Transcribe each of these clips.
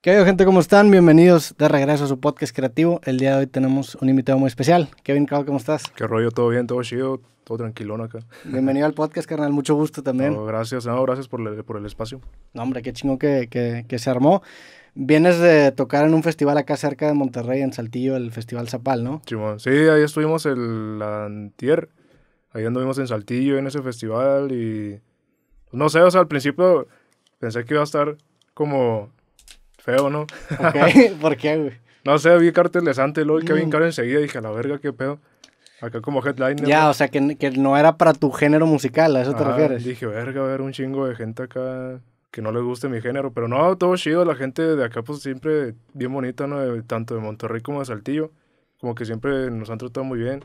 ¿Qué hay, gente? ¿Cómo están? Bienvenidos de regreso a su podcast creativo. El día de hoy tenemos un invitado muy especial. Kevin Cao, ¿cómo estás? ¿Qué rollo? ¿Todo bien? ¿Todo chido? ¿Todo tranquilón acá? Bienvenido al podcast, carnal. Mucho gusto también. gracias. No, gracias por el, espacio. No, hombre, qué chingo que, que, que, se armó. Vienes de tocar en un festival acá cerca de Monterrey, en Saltillo, el Festival Zapal, ¿no? Chimón. Sí, ahí estuvimos el antier. Ahí anduvimos en Saltillo, en ese festival y... Pues, no sé, o sea, al principio pensé que iba a estar como feo, ¿no? ¿Por qué, güey? No sé, vi carteles antes, y luego el Kevin mm. enseguida dije, la verga, qué pedo. Acá como headliner. Ya, o sea, que, no era para tu género musical, ¿a eso te refieres? Dije, verga, a ver, un chingo de gente acá que no le guste mi género. Pero no, todo chido, la gente de acá pues siempre bien bonita, ¿no? tanto de Monterrey como de Saltillo. Como que siempre nos han tratado muy bien.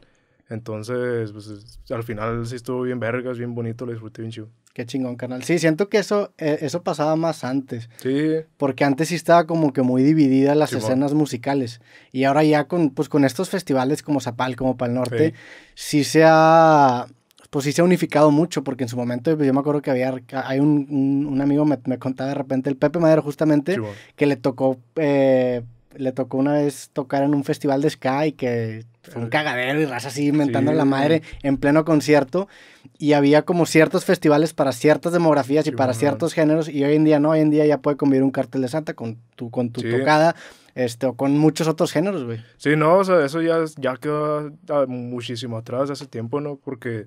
Entonces, pues al final sí estuvo bien vergas, bien bonito, lo disfruté bien chido. Qué chingón, canal. Sí, siento que eso, eh, eso pasaba más antes. Sí. Porque antes sí estaba como que muy dividida las escenas musicales. Y ahora ya con, pues, con estos festivales como Zapal, como Pal Norte, sí, se ha pues sí se ha unificado mucho, porque en su momento pues, yo me acuerdo que había, hay un, amigo me, me, contaba de repente, el Pepe Madero justamente, que le tocó, eh, le tocó una vez tocar en un festival de Sky, que fue un cagadero y raza así inventando la madre en pleno concierto. Y había como ciertos festivales para ciertas demografías y para ciertos géneros. Y hoy en día no, hoy en día ya puede convivir un cartel de Santa con tu, con tu tocada. Este, o con muchos otros géneros, güey. Sí, no, o sea, eso ya, ya quedó muchísimo atrás hace tiempo, ¿no? Porque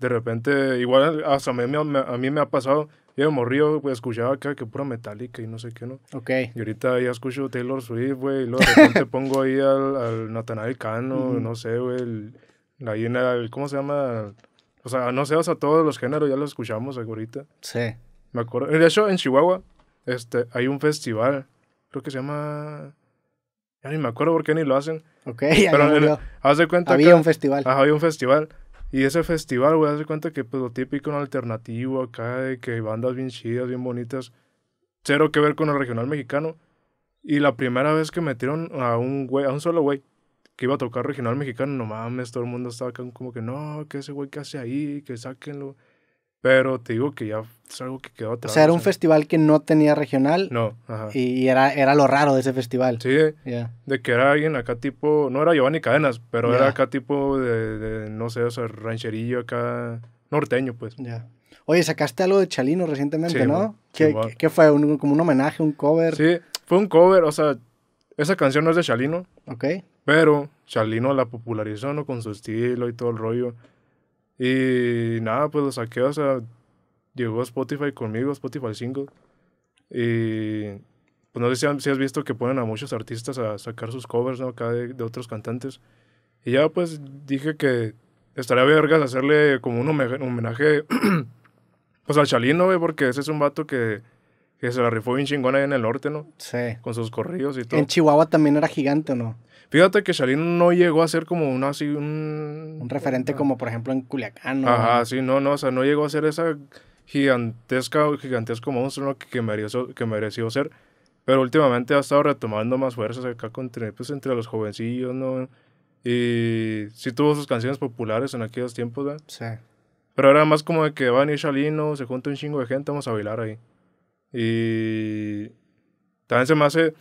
de repente, igual hasta a mí, a mí me ha pasado, yo me morrío, pues, escuchaba acá que pura metálica y no sé qué, ¿no? Ok. Y ahorita ya escucho Taylor Swift, güey, y luego te pongo ahí al, al Nathaniel Cano, no sé, güey, la llena, ¿cómo se llama? O sea, no sé, o sea, todos los géneros ya los escuchamos ahorita. Sí. Me acuerdo. De hecho, en Chihuahua este, hay un festival, creo que se llama... Ya ni me acuerdo por qué ni lo hacen. Ok, Pero Haz de cuenta Había un festival. Ajá, había un festival. Y ese festival, güey, hace cuenta que pues, lo típico, un alternativo acá, de que bandas bien chidas, bien bonitas, cero que ver con el regional mexicano. Y la primera vez que metieron a un güey, a un solo güey, que iba a tocar regional mexicano, no mames, todo el mundo estaba como que no, que ese güey que hace ahí, que sáquenlo. Pero te digo que ya es algo que quedó O sea, era un eh. festival que no tenía regional. No, ajá. Y era, era lo raro de ese festival. Sí, de que era alguien acá tipo, no era Giovanni Cadenas, pero era acá tipo de, no sé, o rancherillo acá norteño, pues. Ya. Oye, sacaste algo de Chalino recientemente, ¿no? Que sí, ¿qué, fue? ¿Como un homenaje, un cover? Sí, fue un cover, o sea, esa canción no es de Chalino. Ok. Pero Chalino la popularizó, ¿no? Con su estilo y todo el rollo. Y nada, pues lo saqué, o sea, llegó Spotify conmigo, Spotify Single, Y pues no sé si, has visto que ponen a muchos artistas a sacar sus covers, ¿no? Acá de, otros cantantes. Y ya pues dije que estaría vergas hacerle como un homenaje, pues al Chalino, güey, porque ese es un vato que, que se la rifó bien chingón ahí en el norte, ¿no? Sí. Con sus corridos y todo. En Chihuahua también era gigante, no? Fíjate que Shalino no llegó a ser como un así un... Un referente como por ejemplo en Culiacán. ¿no? Ajá, sí, no, no, o sea, no llegó a ser esa gigantesca, gigantesco monstruo que mereció, que mereció ser. Pero últimamente ha estado retomando más fuerzas acá entre, pues, entre los jovencillos, ¿no? Y sí tuvo sus canciones populares en aquellos tiempos, ¿verdad? Sí. Pero era más como de que van y Shalino, se junta un chingo de gente, vamos a bailar ahí. Y también se me hace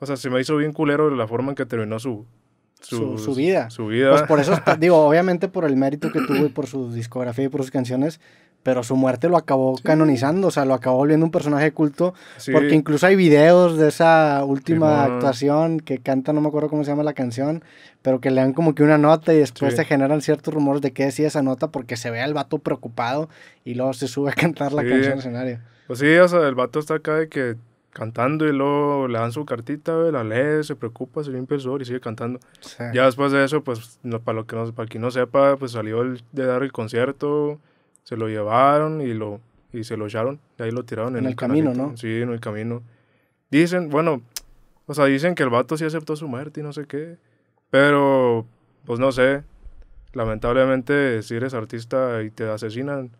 o sea, se me hizo bien culero la forma en que terminó su, su, vida. Su vida. Pues por eso, digo, obviamente por el mérito que tuvo y por su discografía y por sus canciones, pero su muerte lo acabó canonizando, o sea, lo acabó volviendo un personaje culto, porque incluso hay videos de esa última actuación que canta, no me acuerdo cómo se llama la canción, pero que le dan como que una nota y después se generan ciertos rumores de qué decía esa nota porque se ve al vato preocupado y luego se sube a cantar la canción en escenario. Pues sí, o sea, el vato está acá de que cantando y luego le dan su cartita, la lee, se preocupa, se limpia el y sigue cantando. Ya después de eso, pues para, lo que no, para quien no sepa, pues salió de dar el concierto, se lo llevaron y, lo, y se lo echaron, y ahí lo tiraron en, el, camino, ¿no? Sí, en el camino. Dicen, bueno, o sea, dicen que el vato sí aceptó su muerte y no sé qué, pero pues no sé, lamentablemente si eres artista y te asesinan,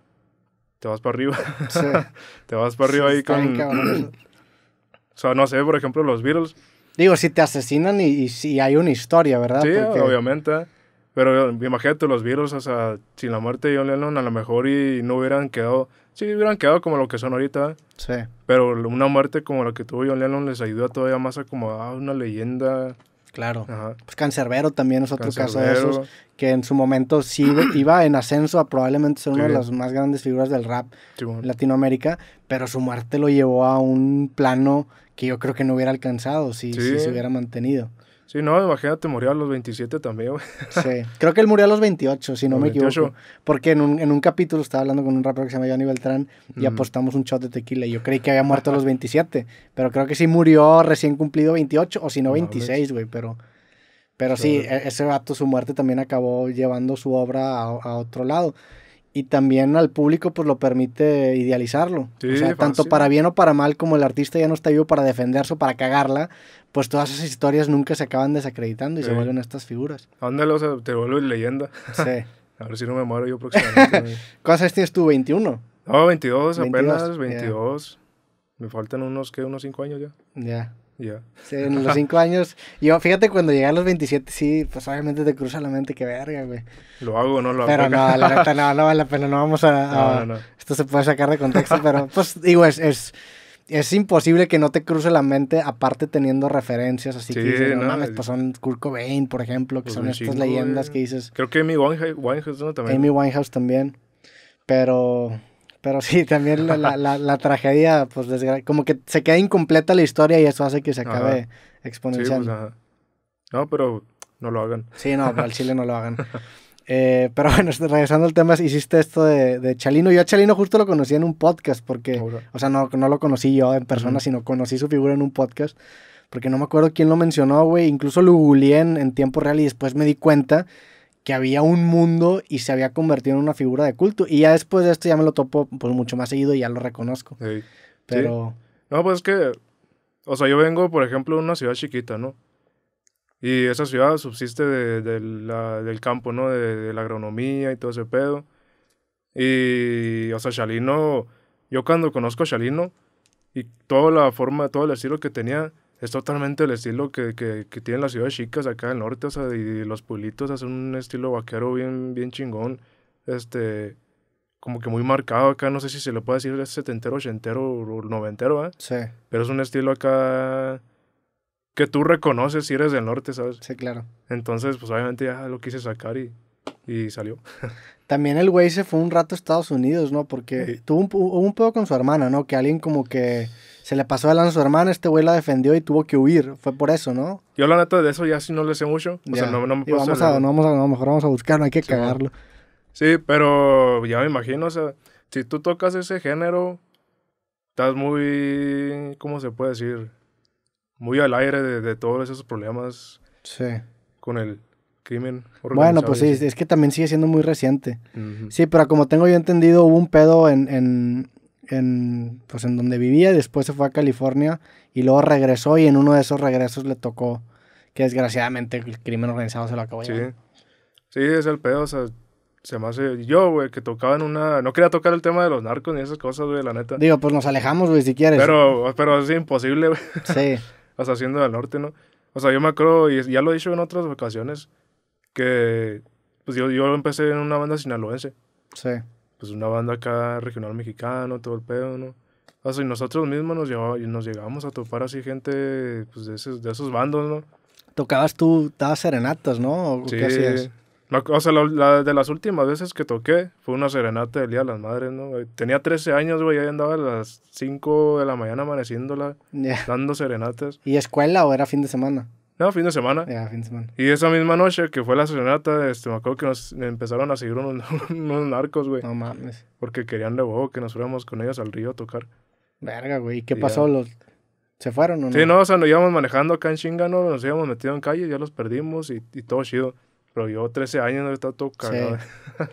te vas para arriba. te vas para arriba ahí con sea, no sé, por ejemplo, los Beatles. Digo, si te asesinan y, si hay una historia, ¿verdad? Sí, obviamente. Pero imagínate, los virus o sea, sin la muerte de John Lennon, a lo mejor y, no hubieran quedado. Sí, hubieran quedado como lo que son ahorita. Sí. Pero una muerte como la que tuvo John Lennon les ayudó todavía más a como ah, una leyenda. Claro. Pues Cancerbero también es otro caso de esos, que en su momento sí iba en ascenso a probablemente ser una de las más grandes figuras del rap Latinoamérica, pero su muerte lo llevó a un plano que yo creo que no hubiera alcanzado si se hubiera mantenido. Sí, no, imagínate, murió a los 27 también, güey. Sí, creo que él murió a los 28, si no me equivoco. Porque en un, en un, capítulo estaba hablando con un rapero que se llama Johnny Beltrán y mm. apostamos un shot de tequila. Y yo creí que había muerto a los 27, pero creo que sí murió recién cumplido 28 o si no 26, güey, pero... Pero sí, e-, ese vato, su muerte también acabó llevando su obra a otro lado y también al público pues lo permite idealizarlo. o sea, tanto para bien o para mal, como el artista ya no está vivo para defenderse o para cagarla, pues todas esas historias nunca se acaban desacreditando y se vuelven estas figuras. Ándale, o sea, te vuelves leyenda. Sí. A ver si no me muero yo próximamente. ¿Cuántas años tienes tú? ¿21? No, 22, apenas, 22. Me faltan unos, ¿qué? Unos 5 años ya. Ya. Sí, en los cinco años. Yo, fíjate, cuando llegué a los 27, sí, pues obviamente te cruza la mente, que verga, güey. ¿Lo hago o no lo hago? Pero no, la no, no vale la pena, no vamos a... esto se puede sacar de contexto, pero pues digo, es, es, imposible que no te cruce la mente, aparte teniendo referencias, así que dices, no, mames, pues son Kurt Cobain, por ejemplo, que pues, son estas leyendas que dices... Creo que Amy Winehouse, también. Amy Winehouse también, pero pero sí, también la, la, la, tragedia, pues como que se queda incompleta la historia y eso hace que se acabe exponencial. Sí, pues, no, pero no lo hagan. Sí, no, el Chile no lo hagan. Eh, pero bueno, regresando al tema, hiciste esto de, Chalino. Yo a Chalino justo lo conocí en un podcast, porque, o sea, no, no, lo conocí yo en persona, sino conocí su figura en un podcast, porque no me acuerdo quién lo mencionó, güey. Incluso lo googleé en, tiempo real y después me di cuenta que había un mundo y se había convertido en una figura de culto. Y ya después de esto ya me lo topo pues mucho más seguido y ya lo reconozco. Sí. Pero... No, pues es que, o sea, yo vengo, por ejemplo, de una ciudad chiquita, ¿no? Y esa ciudad subsiste de, del campo, ¿no? De, la agronomía y todo ese pedo. Y, o sea, Chalino, yo cuando conozco Chalino y toda la forma, todo el estilo que tenía, es totalmente el estilo que, tienen las ciudades Chicas acá del norte, o sea, y, los pueblitos hacen un estilo vaquero bien, bien chingón, este, como que muy marcado acá, no sé si se lo puede decir es setentero, ochentero o noventero, ¿eh? Sí. Pero es un estilo acá que tú reconoces si eres del norte, ¿sabes? Sí, claro. Entonces, pues obviamente ya lo quise sacar y, y salió. También el güey se fue un rato a Estados Unidos, ¿no? Porque tuvo un, un con su hermana, ¿no? Que alguien como que se le pasó adelante a su hermana, este güey la defendió y tuvo que huir. Fue por eso, ¿no? Yo la neta de eso ya sí no le sé mucho. O sea, no, me puedo vamos a, a, mejor vamos a buscar, no hay que cagarlo. Sí, pero ya me imagino, o sea, si tú tocas ese género, estás muy, ¿cómo se puede decir? Muy al aire de, todos esos problemas. Sí. Con el crimen. Bueno, pues sí, es que también sigue siendo muy reciente. Sí, pero como tengo yo entendido, hubo un pedo en en, pues en donde vivía, después se fue a California y luego regresó y en uno de esos regresos le tocó que desgraciadamente el crimen organizado se lo acabó. Sí, sí, es el pedo, o sea, se me hace. Yo, güey, que tocaba en una. No quería tocar el tema de los narcos ni esas cosas, güey, la neta. Digo, pues nos alejamos, güey, si quieres. Pero, pero es imposible, güey. Sí. o sea, siendo del norte, ¿no? O sea, yo me acuerdo, y ya lo he dicho en otras ocasiones, que pues yo, yo empecé en una banda sinaloense. Sí pues una banda acá regional mexicano, todo el pedo, ¿no? O sea, y nosotros mismos nos, llevaba, nos llegábamos a topar así gente pues, de, esos, de esos bandos, ¿no? Tocabas tú, dabas serenatas, ¿no? ¿O sí. O sea, de las últimas veces que toqué fue una serenata del Día de las Madres, ¿no? Tenía 13 años, güey, ahí andaba a las 5 de la mañana amaneciéndola, dando serenatas. ¿Y escuela o era fin de semana? No, fin de semana. Ya, fin de semana. Y esa misma noche que fue la serenata, este, me acuerdo que nos empezaron a seguir unos, narcos, güey. No mames. Porque querían de bobo que nos fuéramos con ellos al río a tocar. Verga, güey. ¿Y qué pasó? ¿Los, ¿Se fueron o no? Sí, no, o sea, nos íbamos manejando acá en Chingano, nos íbamos metido en calle, ya los perdimos y, todo chido. Pero yo 13 años no he estado tocando. Sí.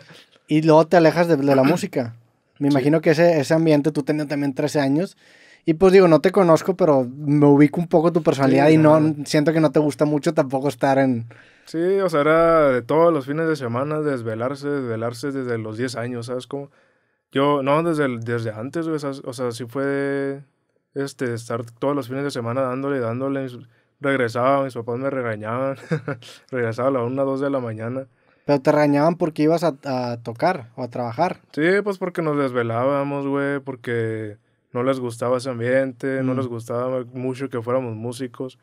y luego te alejas de, la música. Me imagino que ese, ambiente, tú tenías también 13 años y pues digo, no te conozco, pero me ubico un poco tu personalidad y no, siento que no te gusta mucho tampoco estar en... Sí, o sea, era de todos los fines de semana desvelarse, desvelarse desde los 10 años, ¿sabes cómo? Yo, no, desde, desde antes, güey. o sea, sí fue este, estar todos los fines de semana dándole, dándole. Regresaba, mis papás me regañaban. regresaba a las 1, 2 de la mañana. Pero te regañaban porque ibas a, a tocar o a trabajar. Sí, pues porque nos desvelábamos, güey, porque no les gustaba ese ambiente, no les mm. gustaba mucho que fuéramos músicos.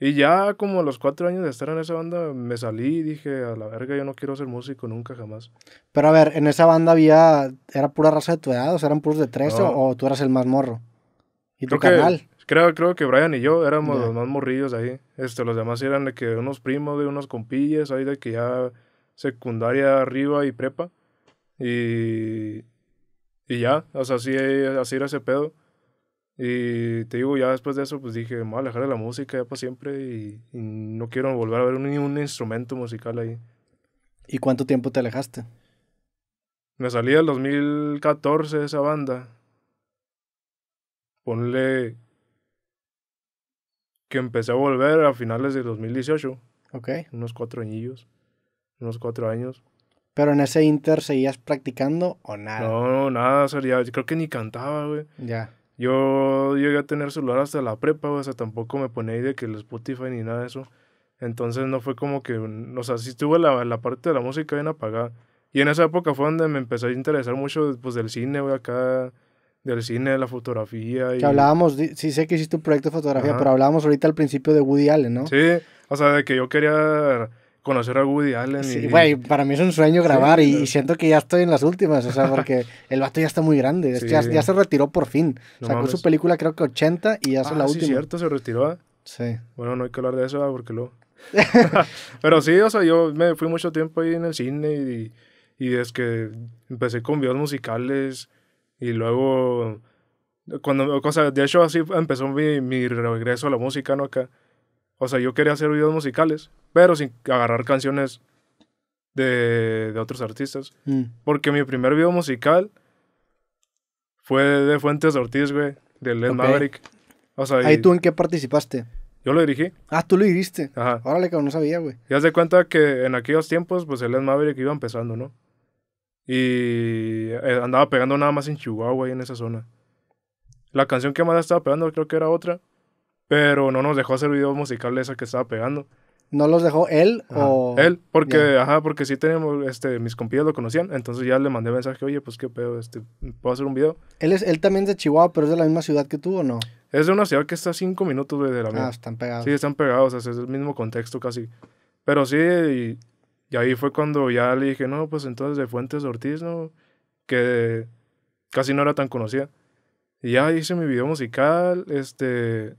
Y ya como a los cuatro años de estar en esa banda me salí y dije, a la verga, yo no quiero ser músico nunca jamás. Pero a ver, en esa banda había, era pura raza de tu edad, o eran puros de tres o, tú eras el más morro. ¿Y creo Creo, creo que Brian y yo éramos los más morrillos ahí. Este, los demás eran de que unos primos, de unos compillas, ahí de que ya secundaria arriba y prepa. Y y ya, o sea, así, así era ese pedo. Y te digo, ya después de eso, pues dije, me voy a alejar de la música ya para siempre y, no quiero volver a ver ni un instrumento musical ahí. ¿Y cuánto tiempo te alejaste? Me salí el 2014 de esa banda. Ponle que empecé a volver a finales de 2018. Ok. Unos cuatro añillos, unos cuatro años. Pero en ese inter seguías practicando o nada. No, nada, sería, creo que ni cantaba, güey. Ya. Yo llegué a tener celular hasta la prepa, güey, o sea, tampoco me ponía ahí de que el Spotify ni nada de eso. Entonces no fue como que, o sea, sí tuve la, la parte de la música bien apagada. Y en esa época fue donde me empecé a interesar mucho, pues, del cine, güey, acá del cine, de la fotografía. Y... Que hablábamos, sí sé que hiciste un proyecto de fotografía, pero hablábamos ahorita al principio de Woody Allen, ¿no? Sí, o sea, de que yo quería conocer a Woody Allen. Sí, güey, para mí es un sueño grabar y, siento que ya estoy en las últimas, o sea, porque el vato ya está muy grande, ya, se retiró por fin. Sacó su película creo que 80 y ya es la ah, última. Sí, cierto, se retiró. ¿ah? Sí. Bueno, no hay que hablar de eso ¿ah? porque luego... pero sí, o sea, yo me fui mucho tiempo ahí en el cine y, y que empecé con videos musicales y luego... Cuando, o sea, de hecho así empezó mi, mi regreso a la música, ¿no? Acá. O sea, yo quería hacer videos musicales, pero sin agarrar canciones de, otros artistas. Mm. Porque mi primer video musical fue de Fuentes Ortiz, güey, de Led Maverick. O ¿Ahí y... tú en qué participaste? Yo lo dirigí. Ah, tú lo dirigiste. Ajá. Órale, que no sabía, güey. Ya se cuenta que en aquellos tiempos, pues el Led Maverick iba empezando, ¿no? Y eh, andaba pegando nada más en Chihuahua y en esa zona. La canción que más estaba pegando creo que era otra, pero no nos dejó hacer video musical esa que estaba pegando no los dejó él o. Él, porque, ajá, porque sí tenemos, este, mis compañeros lo conocían, entonces ya le mandé mensaje, oye, pues qué pedo, este, ¿puedo hacer un video? Él es, él también es de Chihuahua, pero es de la misma ciudad que tú o no? Es de una ciudad que está a cinco minutos de la ah, mía. Ah, están pegados. Sí, están pegados, o sea, es el mismo contexto casi. Pero sí, y, ahí fue cuando ya le dije, no, pues entonces de Fuentes Ortiz, ¿no? Que casi no era tan conocida. Y ya hice mi video musical, este,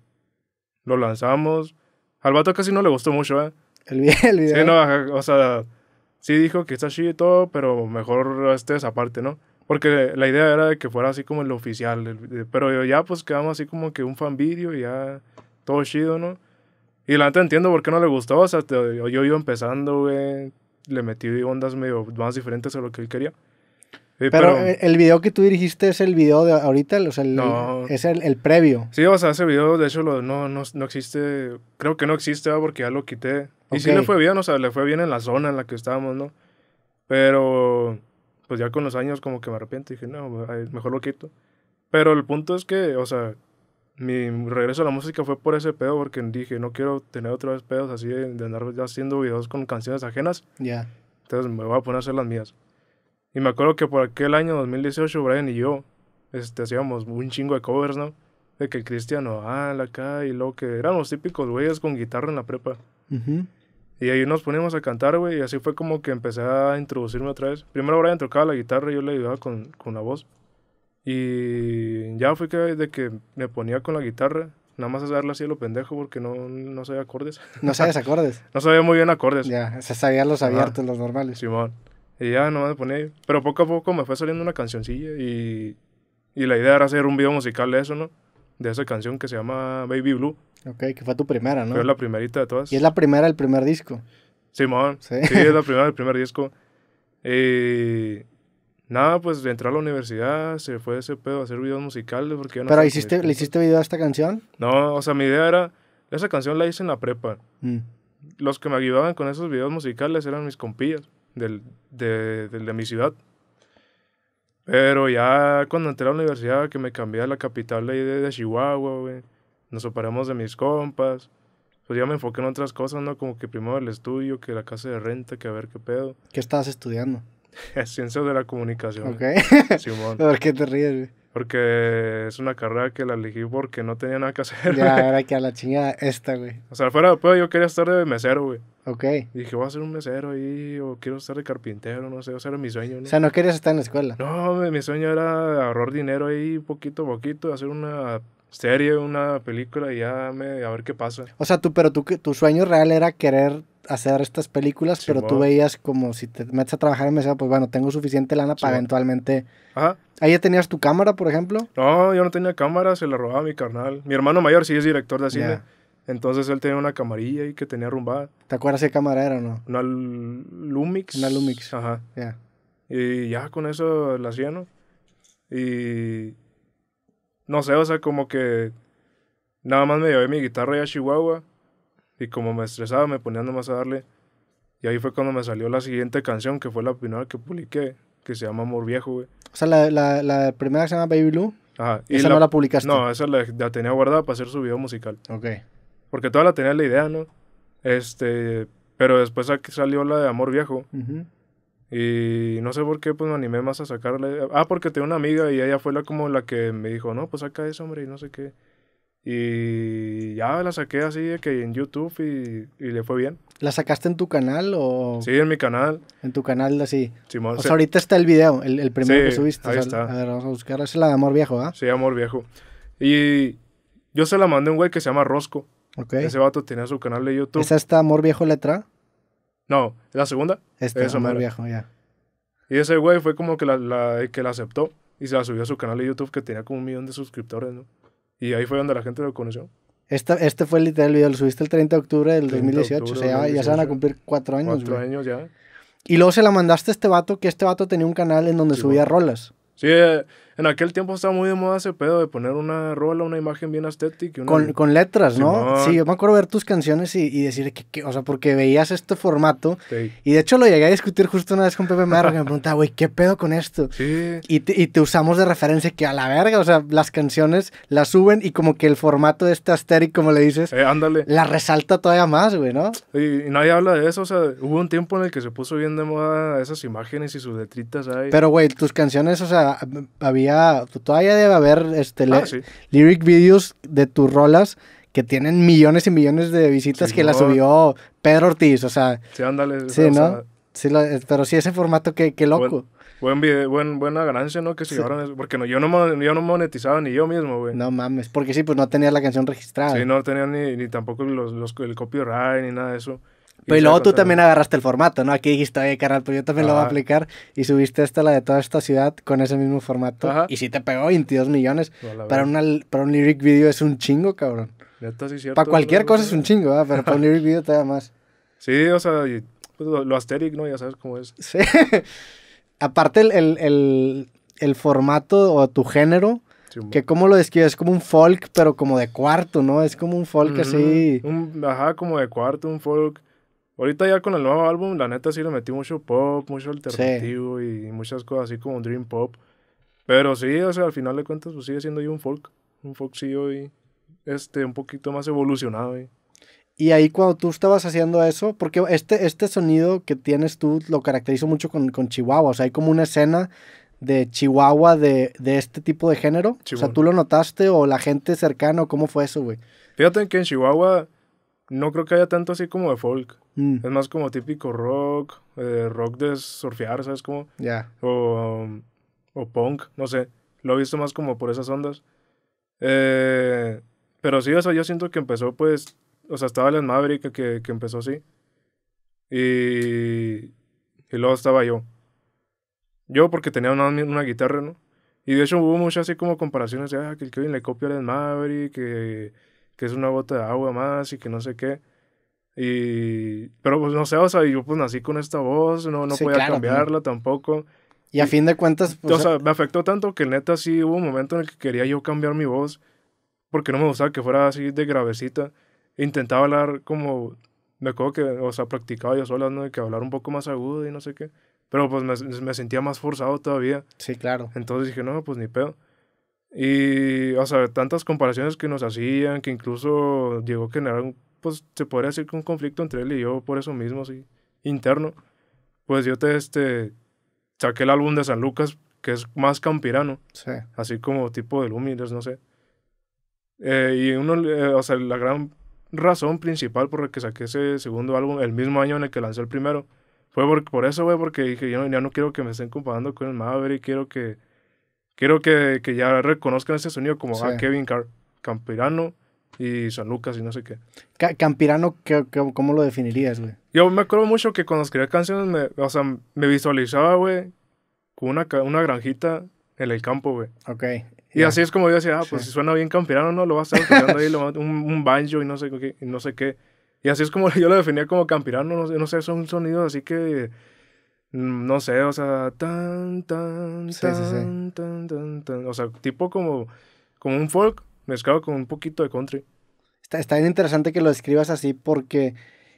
lo lanzamos al casi no le gustó mucho, ¿eh? El, el video. Sí, no, o sea, sí dijo que está chido y todo, pero mejor este parte, ¿no? Porque la idea era de que fuera así como el oficial. pero ya pues quedamos así como que un fan video y ya todo chido, ¿no? Y la neta entiendo por qué no le gustó. O sea, yo iba empezando, güey. Le metí ondas medio más diferentes a lo que él quería pero, el video que tú dirigiste es el video de ahorita, o sea, es el, el, previo. Sí, o sea, ese video, de hecho, no, no, no, existe, creo que no existe ah, porque ya lo quité. Y sí le fue bien, o sea, le fue bien en la zona en la que estábamos, ¿no? Pero, pues ya con los años como que me arrepiento y dije, no, eh, mejor lo quito. Pero el punto es que, o sea, mi regreso a la música fue por ese pedo, porque dije, no quiero tener otra vez pedos así de, andar ya haciendo videos con canciones ajenas. Ya. Entonces me voy a poner a hacer las mías. Y me acuerdo que por aquel año 2018, Brian y yo, este, hacíamos un chingo de covers, ¿no? De que Cristiano, ah, acá y lo que eran los típicos güeyes con guitarra en la prepa. Y ahí nos poníamos a cantar, güey, y así fue como que empecé a introducirme otra vez. Primero Brian tocaba la guitarra y yo le ayudaba con, con la voz. Y ya fue que de que me ponía con la guitarra, nada más a darle así lo pendejo porque no, sabía acordes. No sabes acordes. no sabía muy bien acordes. Ya, se sabían los abiertos, los normales. Simón. Y ya, no me pone Pero poco a poco me fue saliendo una cancioncilla y, y la idea era hacer un video musical de eso, ¿no? De esa canción que se llama Baby Blue. Ok, que fue tu primera, ¿no? Fue la primerita de todas. Y es la primera del primer disco. Simón. Sí, sí es la primera del primer disco. Y nada, pues de entrar a la universidad, se fue ese pedo a hacer videos musicales porque Pero hiciste, ¿le hiciste video a esta canción? No, o sea, mi idea era, esa canción la hice en la prepa. Mm. Los que me ayudaban con esos videos musicales eran mis compillas del, de, mi ciudad. Pero ya cuando entré a la universidad, que me cambié a la capital de, de Chihuahua, nos separamos de mis compas, pues ya me enfoqué en otras cosas, ¿no? Como que primero el estudio, que la casa de renta, que a ver qué pedo. ¿Qué estabas estudiando? Ciencias de la comunicación. Ok. Simón. ver qué te ríes, porque es una carrera que la elegí porque no tenía nada que hacer. Ya, era que a la chingada esta, güey. O sea, fuera de yo quería estar de mesero, güey. Ok. dije, voy a ser un mesero ahí, o quiero estar de carpintero, no sé, o sea, era mi sueño, O sea, no querías estar en la escuela. No, mi, mi sueño era ahorrar dinero ahí poquito a poquito, hacer una serie, una película y ya me, a ver qué pasa. O sea, tú, pero tú, tu sueño real era querer hacer estas películas, pero tú veías como si te metes a trabajar en mesa, pues bueno, tengo suficiente lana para eventualmente... Ajá. ¿Ahí ya tenías tu cámara, por ejemplo? No, yo no tenía cámara, se la robaba mi carnal. Mi hermano mayor sí es director de cine. Entonces él tenía una camarilla y que tenía rumbada. ¿Te acuerdas qué cámara era o no? Una Lumix. Una Lumix. Ajá. Ya. Y ya con eso la hacía, ¿no? Y no sé, o sea, como que nada más me llevé mi guitarra a Chihuahua y como me estresaba me ponía nomás a darle. Y ahí fue cuando me salió la siguiente canción, que fue la primera que publiqué, que se llama Amor Viejo, güey. O sea, la, la, primera que se llama Baby Blue. Ajá. Y esa no la publicaste. No, esa la, la, tenía guardada para hacer su video musical. Ok. Porque toda la tenía la idea, ¿no? Este, pero después aquí salió la de Amor Viejo. Y no sé por qué, pues me animé más a sacarle. Ah, porque tengo una amiga y ella fue la como la que me dijo, no, pues saca eso, hombre, y no sé qué. Y ya la saqué así que en YouTube y, y, le fue bien. ¿La sacaste en tu canal o...? Sí, en mi canal. En tu canal, así. más o sea, ahorita está el video, el, el primero que subiste. Ahí o sea, está. A ver, vamos a buscar. Es la de Amor Viejo, ¿ah? Sí, Amor Viejo. Y yo se la mandé a un güey que se llama Rosco. Ok. Ese vato tenía su canal de YouTube. ¿Esa está Amor Viejo Letra? No, la segunda. Este, Eso, más Viejo, ya. Y ese güey fue como que la, que la aceptó y se la subió a su canal de YouTube que tenía como un millón de suscriptores, ¿no? Y ahí fue donde la gente lo conoció. Esta, este fue literal el video, lo subiste el 30 de octubre del 2018, o sea, ya, se van a cumplir cuatro años. Cuatro años ya. Y luego se la mandaste a este vato, que este vato tenía un canal en donde subía rolas. Sí, eh, en aquel tiempo estaba muy de moda ese pedo de poner una rola, una imagen bien estética. Con, con, letras, ¿no? Sí, yo me acuerdo ver tus canciones y, decir que, o sea, porque veías este formato. Y de hecho lo llegué a discutir justo una vez con Pepe Marro, que me preguntaba, güey, ¿qué pedo con esto? Sí. Y te, usamos de referencia que a la verga, o sea, las canciones las suben y como que el formato de este asteric, como le dices, eh, ándale. la resalta todavía más, güey, ¿no? Y, y, nadie habla de eso, o sea, hubo un tiempo en el que se puso bien de moda esas imágenes y sus letritas ahí. Pero, güey, tus canciones, o sea, había pues, todavía, debe haber este, ah, lyric videos de tus rolas que tienen millones y millones de visitas que las subió Pedro Ortiz, o sea. Sí, ándale. Sí, pero sí ese formato, que, loco. Buen, buena ganancia, ¿no? Que se Porque no, yo, no, yo no monetizaba ni yo mismo, güey. No mames, porque sí, pues no tenía la canción registrada. Sí, no tenía ni, tampoco los, el copyright ni nada de eso. Pero luego tú también agarraste el formato, ¿no? Aquí dijiste, oye, carnal, pues yo también lo voy a aplicar. Y subiste esta, la de toda esta ciudad, con ese mismo formato. Y sí te pegó 22 millones. para, para un lyric video es un chingo, cabrón. Sí, cierto, para cualquier cosa es un chingo, ¿verdad? Pero para un lyric video da más. Sí, o sea, pues, lo, asteric, ¿no? Ya sabes cómo es. Sí. Aparte, el, el, el, formato o tu género, que cómo lo describes, es como un folk, pero como de cuarto, ¿no? Es como un folk así. ajá, como de cuarto, un folk Ahorita ya con el nuevo álbum, la neta sí le metí mucho pop, mucho alternativo y muchas cosas así como Dream Pop. Pero sí, o sea, al final de cuentas, pues sigue siendo yo un folk. Un sí, y este, un poquito más evolucionado. Y... y ahí cuando tú estabas haciendo eso, porque este, este sonido que tienes tú lo caracterizo mucho con, con Chihuahua. O sea, hay como una escena de Chihuahua de, de este tipo de género. O sea, ¿tú lo notaste o la gente cercana? o ¿Cómo fue eso, güey? Fíjate que en Chihuahua no creo que haya tanto así como de folk. Mm. Es más como típico rock, eh, rock de surfear, ¿sabes cómo? Ya. O, o punk, no sé. Lo he visto más como por esas ondas. Eh, pero sí, eso yo siento que empezó pues, o sea, estaba Les Maverick que, que empezó así. Y, y luego estaba yo. Yo porque tenía una, una guitarra, ¿no? Y de hecho hubo muchas así como comparaciones de, ah, que el Kevin le copia a Alan Maverick, que, que es una gota de agua más y que no sé qué. Y, pero pues no sé, o sea, yo pues nací con esta voz, no, no podía cambiarla tampoco. Y, a fin de cuentas... Pues, o sea, eh me afectó tanto que neta sí hubo un momento en el que quería yo cambiar mi voz porque no me gustaba que fuera así de gravecita. Intentaba hablar como, me acuerdo que, o sea, practicaba yo sola, ¿no? De que hablar un poco más agudo y no sé qué. Pero pues me, me sentía más forzado todavía. Sí, claro. Entonces dije, no, pues ni pedo. Y, o sea, tantas comparaciones que nos hacían, que incluso llegó a generar un pues se podría decir que un conflicto entre él y yo por eso mismo, sí, interno. Pues yo te, este, saqué el álbum de San Lucas, que es más campirano, así como tipo de Luminers, no sé. Eh, y uno, o sea, la gran razón principal por la que saqué ese segundo álbum el mismo año en el que lancé el primero fue por, por eso, güey, porque dije, yo no, ya no quiero que me estén comparando con el Maverick, quiero que, quiero que, que ya reconozcan ese sonido como ah, Kevin Campirano y San Lucas y no sé qué. Campirano, cómo lo definirías, güey? Yo me acuerdo mucho que cuando escribía canciones, me, o sea, me visualizaba, güey, con una, una granjita en el campo, güey. Ok. Y así es como yo decía, ah, pues si suena bien campirano, no, lo vas a estar ahí, un, banjo y no sé qué, y no sé qué. Y así es como yo lo definía como campirano, no, sé, son sonidos así que mm, no sé, o sea, tan, tan, tan, tan, tan, tan, o sea, tipo como, como un folk, mezclado con un poquito de country. Está, bien interesante que lo describas así porque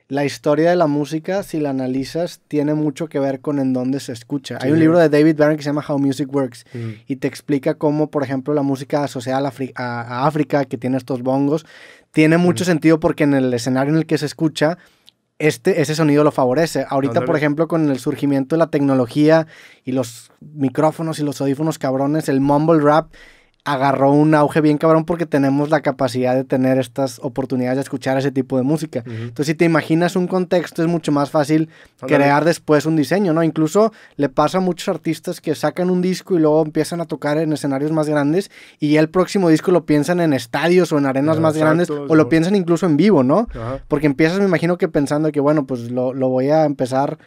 la historia de la música, si la analizas, tiene mucho que ver con en dónde se escucha. Hay un libro de David Barron que se llama How Music Works y te explica cómo, por ejemplo, la música asociada a, África, que tiene estos bongos, tiene mucho sentido porque en el escenario en el que se escucha, este, ese sonido lo favorece. Ahorita, por ejemplo, con el surgimiento de la tecnología y los micrófonos y los audífonos cabrones, el mumble rap agarró un auge bien cabrón porque tenemos la capacidad de tener estas oportunidades de escuchar ese tipo de música. Entonces, si te imaginas un contexto, es mucho más fácil crear después un diseño, ¿no? Incluso le pasa a muchos artistas que sacan un disco y luego empiezan a tocar en escenarios más grandes y el próximo disco lo piensan en estadios o en arenas más grandes o lo piensan incluso en vivo, ¿no? Porque empiezas, me imagino que pensando que, bueno, pues lo, lo voy a empezar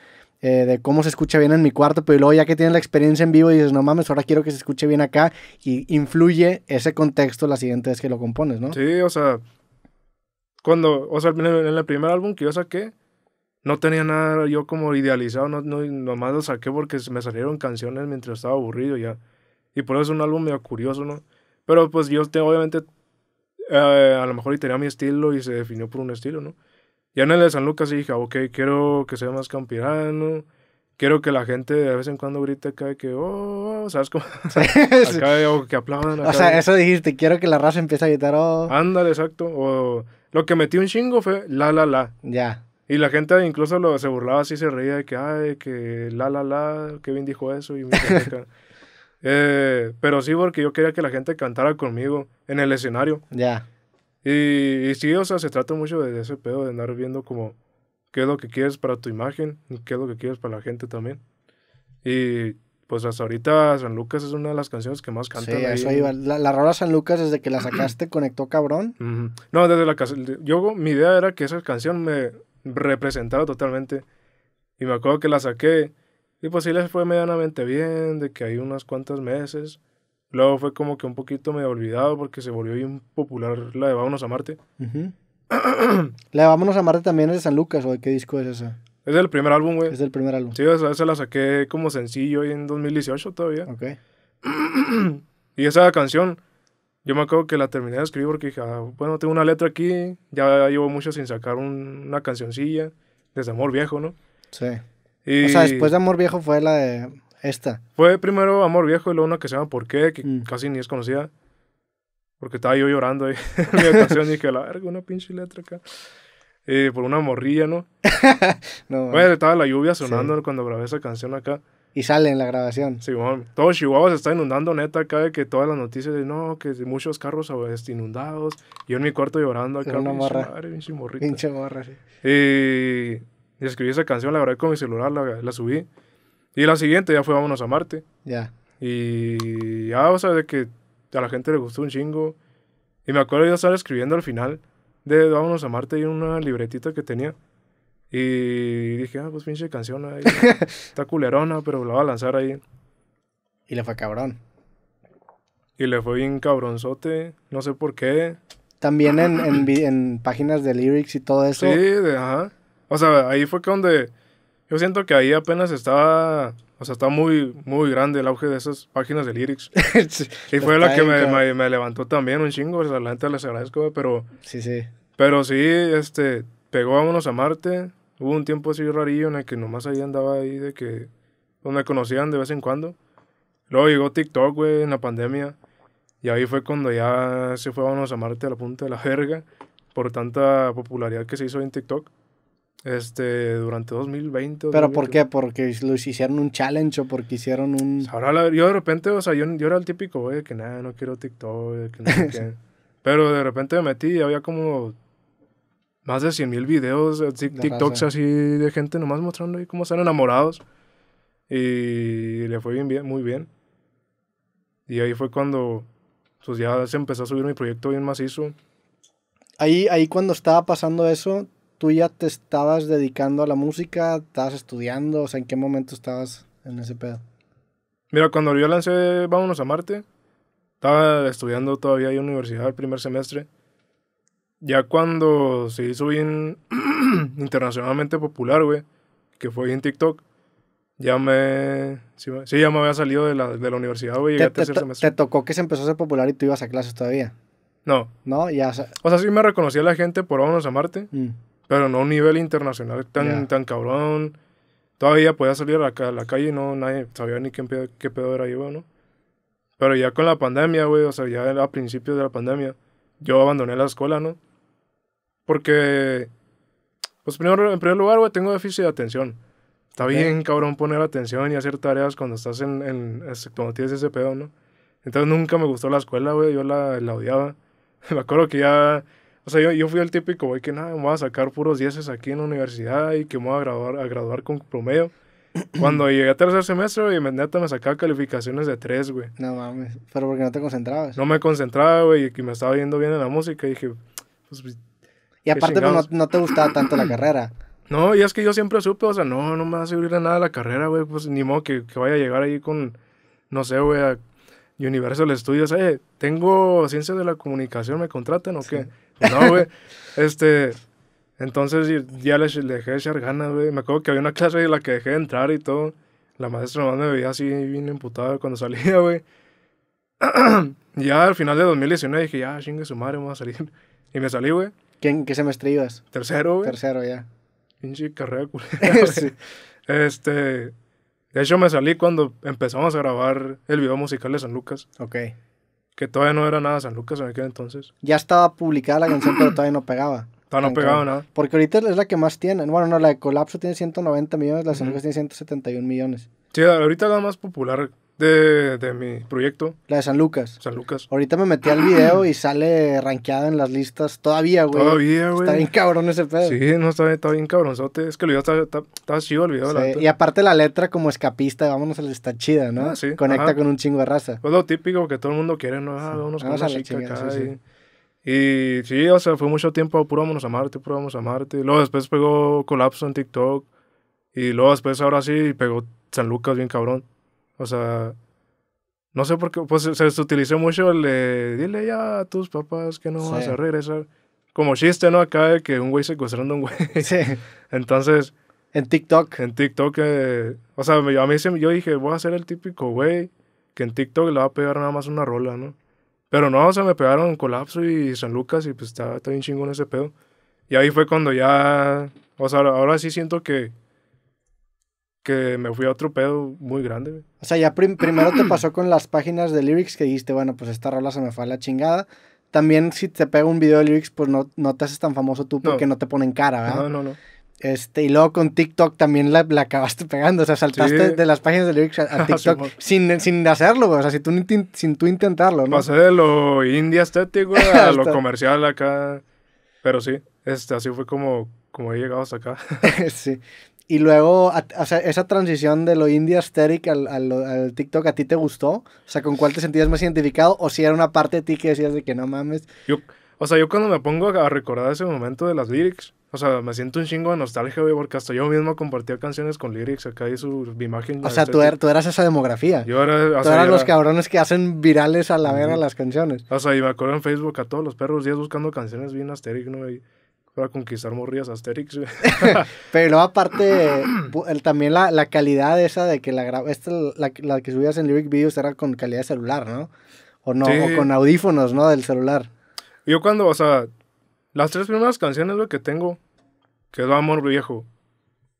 eh, de cómo se escucha bien en mi cuarto, pero luego ya que tienes la experiencia en vivo dices, no mames, ahora quiero que se escuche bien acá y influye ese contexto la siguiente vez que lo compones, ¿no? Sí, o sea, cuando, o sea, en el primer álbum que yo saqué, no tenía nada yo como idealizado, no, no, nomás lo saqué porque me salieron canciones mientras estaba aburrido ya. Y por eso es un álbum medio curioso, ¿no? Pero pues yo obviamente eh, a lo mejor y tenía mi estilo y se definió por un estilo, ¿no? Ya en el de San Lucas dije, ah, ok, quiero que sea más campirano, quiero que la gente de vez en cuando grite acá que, oh, ¿sabes cómo? acá, o oh, que aplaudan. O sea, eso dijiste, quiero que la raza empiece a gritar, oh. Ándale, exacto. O lo que metí un chingo fue la, la, la. Ya. Y la gente incluso lo, se burlaba así, se reía de que, ay, que la, la, la, Kevin dijo eso y eh, Pero sí, porque yo quería que la gente cantara conmigo en el escenario. Ya. Y, sí, o sea, se trata mucho de ese pedo, de andar viendo como qué es lo que quieres para tu imagen y qué es lo que quieres para la gente también. Y pues hasta ahorita San Lucas es una de las canciones que más cantan. Sí, La, rara San Lucas desde que la sacaste conectó cabrón. No, desde la yo mi idea era que esa canción me representaba totalmente. Y me acuerdo que la saqué y pues sí les fue medianamente bien, de que hay unas cuantas meses. Luego fue como que un poquito medio olvidado porque se volvió bien popular la de Vámonos a Marte. la de Vámonos a Marte también es de San Lucas, ¿o de qué disco es esa? Es del primer álbum, güey. Es del primer álbum. Sí, esa, esa la saqué como sencillo en 2018 todavía. Ok. y esa canción, yo me acuerdo que la terminé de escribir porque dije, ah, bueno, tengo una letra aquí, ya llevo mucho sin sacar una cancioncilla, desde Amor Viejo, ¿no? Sí. O sea, después de Amor Viejo fue la de esta. Fue primero Amor Viejo y luego una que se llama ¿Por qué? Que mm. casi ni es conocida. Porque estaba yo llorando ahí en mi dije, la verga, una pinche letra acá. Eh, por una morrilla, ¿no? no bueno, estaba la lluvia sonando cuando grabé esa canción acá. Y sale en la grabación. Sí, bueno, todo Chihuahua se está inundando, neta, acá de que todas las noticias de no, que muchos carros inundados. Yo en mi cuarto llorando acá. Una morra. pinche Pinche morra, Y, escribí esa canción, la grabé con mi celular, la, la subí. Y la siguiente ya fue Vámonos a Marte. Ya. Y ya, o sea, de que a la gente le gustó un chingo. Y me acuerdo yo estar escribiendo al final de Vámonos a Marte y una libretita que tenía. Y dije, ah, pues pinche canción ahí. está culerona, pero la voy a lanzar ahí. Y le fue cabrón. Y le fue bien cabronzote, no sé por qué. También en, en, páginas de lyrics y todo eso. Sí, ajá. O sea, ahí fue que donde yo siento que ahí apenas estaba, o sea, está muy, muy grande el auge de esas páginas de lyrics. y fue la que me, levantó también un chingo, o sea, la gente les agradezco, pero... Sí, sí. Pero sí, este, pegó Vámonos a Marte. Hubo un tiempo así rarillo en el que nomás ahí andaba ahí de que... Donde pues, conocían de vez en cuando. Luego llegó TikTok, güey, en la pandemia. Y ahí fue cuando ya se fue Vámonos a Marte a la punta de la verga. Por tanta popularidad que se hizo en TikTok. Este, durante 2020. ¿Pero por qué? ¿Porque los hicieron un challenge o porque hicieron un...? Ahora, yo de repente, o sea, yo, yo era el típico, güey, que nada, no quiero TikTok, que no Pero de repente me metí y había como más de 100 mil videos, eh, TikToks así de gente nomás mostrando ahí cómo están enamorados. Y le fue bien, bien, muy bien. Y ahí fue cuando, pues ya se empezó a subir mi proyecto bien macizo. Ahí, ahí cuando estaba pasando eso, tú ya te estabas dedicando a la música, estabas estudiando, o sea, ¿en qué momento estabas en ese pedo? Mira, cuando yo lancé Vámonos a Marte, estaba estudiando todavía en universidad el primer semestre. Ya cuando se hizo bien internacionalmente popular, güey, que fue en TikTok, ya me. Sí, ya me había salido de la, de la universidad, güey. Te, te, te, tocó que se empezó a ser popular y tú ibas a clases todavía? No. No, ya. O sea, sí me reconocía la gente por Vámonos a Marte, mm pero no a un nivel internacional tan, tan cabrón. Todavía podía salir a la, a la, calle y no, nadie sabía ni qué, qué pedo era yo, ¿no? Pero ya con la pandemia, güey, o sea, ya a principios de la pandemia, yo abandoné la escuela, ¿no? Porque, pues primero, en primer lugar, güey, tengo déficit de atención. Está bien, cabrón, poner atención y hacer tareas cuando estás en, en, cuando tienes ese pedo, ¿no? Entonces nunca me gustó la escuela, güey, yo la, la odiaba. me acuerdo que ya o sea, yo, fui el típico güey que nada, me voy a sacar puros dieces aquí en la universidad y que me voy a graduar, a graduar con promedio. Cuando llegué a tercer semestre, y neta me sacaba calificaciones de tres, güey. No mames, pero porque no te concentrabas. No me concentraba, güey, y que me estaba viendo bien en la música y dije, pues... pues y aparte pues, no, te gustaba tanto la carrera. No, y es que yo siempre supe, o sea, no, no me va a servir de nada la carrera, güey, pues ni modo que, vaya a llegar ahí con, no sé, güey, a Universal Studios, eh, tengo ciencias de la comunicación, ¿me contratan o qué? No, güey. este. Entonces ya le, dejé de echar ganas, güey. Me acuerdo que había una clase en la que dejé de entrar y todo. La maestra nomás me veía así bien emputada cuando salía, güey. ya al final de 2019 dije, ya, chingue su madre, vamos a salir. Y me salí, güey. ¿Qué semestre ibas? Tercero, güey. Tercero, ya. Pinche carrera culera, Este... De hecho, me salí cuando empezamos a grabar el video musical de San Lucas. Ok que todavía no era nada San Lucas en aquel entonces. Ya estaba publicada la canción, pero todavía no pegaba. Todavía no pegaba nada. Porque ahorita es la que más tiene. Bueno, no, la de Colapso tiene 190 millones, la de San Lucas tiene 171 millones. Sí, ahorita es la más popular de, mi proyecto. La de San Lucas. San Lucas. Ahorita me metí al video y sale rankeada en las listas todavía, güey. Todavía, güey. Está bien cabrón ese pedo. Sí, no, está, bien cabronzote. Es que el video está, chido, el video. y aparte la letra como escapista, vámonos, está chida, ¿no? Ah, sí. Conecta con un chingo de raza. Es pues lo típico que todo el mundo quiere, ¿no? Ah, vámonos con una chica chingada, sí, y, sí, o sea, fue mucho tiempo, puro a Marte, puro vámonos a Marte. Luego después pegó Colapso en TikTok. Y luego después, ahora sí, pegó San Lucas bien cabrón. O sea, no sé por qué, pues se, utilizó mucho el de, dile ya a tus papás que no vas a regresar. Como chiste, ¿no? Acá de que un güey secuestrando a un güey. Sí. Entonces... En TikTok. En TikTok, eh, o sea, a mí yo dije, voy a ser el típico güey que en TikTok le va a pegar nada más una rola, ¿no? Pero no, o sea, me pegaron Colapso y San Lucas y pues está, está bien chingón ese pedo. Y ahí fue cuando ya, o sea, ahora sí siento que que me fui a otro pedo muy grande. Güey. O sea, ya primero te pasó con las páginas de lyrics que dijiste, bueno, pues esta rola se me fue a la chingada. También si te pega un video de lyrics, pues no, no te haces tan famoso tú porque no, te ponen cara, ¿verdad? No, no, no. Este, y luego con TikTok también la, acabaste pegando, o sea, saltaste de las páginas de lyrics a, ah, TikTok sin, sin, hacerlo, güey, o sea, si tú, sin tú intentarlo, ¿no? Pasé de lo indie estético a lo comercial acá, pero sí, este, así fue como, como he llegado acá. sí. Y luego, o sea, esa transición de lo indie aesthetic al, TikTok, ¿a ti te gustó? O sea, ¿con cuál te sentías más identificado? ¿O si era una parte de ti que decías de que no mames? Yo, o sea, yo cuando me pongo a recordar ese momento de las lyrics, o sea, me siento un chingo de nostalgia, güey, porque hasta yo mismo compartía canciones con lyrics acá hay su imagen. O sea, er-, tú, eras esa demografía. Yo era. tú eras los cabrones que hacen virales a la vera las canciones. O sea, y me acuerdo en Facebook a todos los perros días buscando canciones bien asteric, ¿no? Y para conquistar morrías, Asterix. Pero aparte, también la, la, calidad esa de que la, esta, la, la, que subías en Lyric Videos era con calidad de celular, ¿no? O no, con audífonos, ¿no? Del celular. Yo cuando, o sea, las tres primeras canciones lo que tengo, que es Amor Viejo,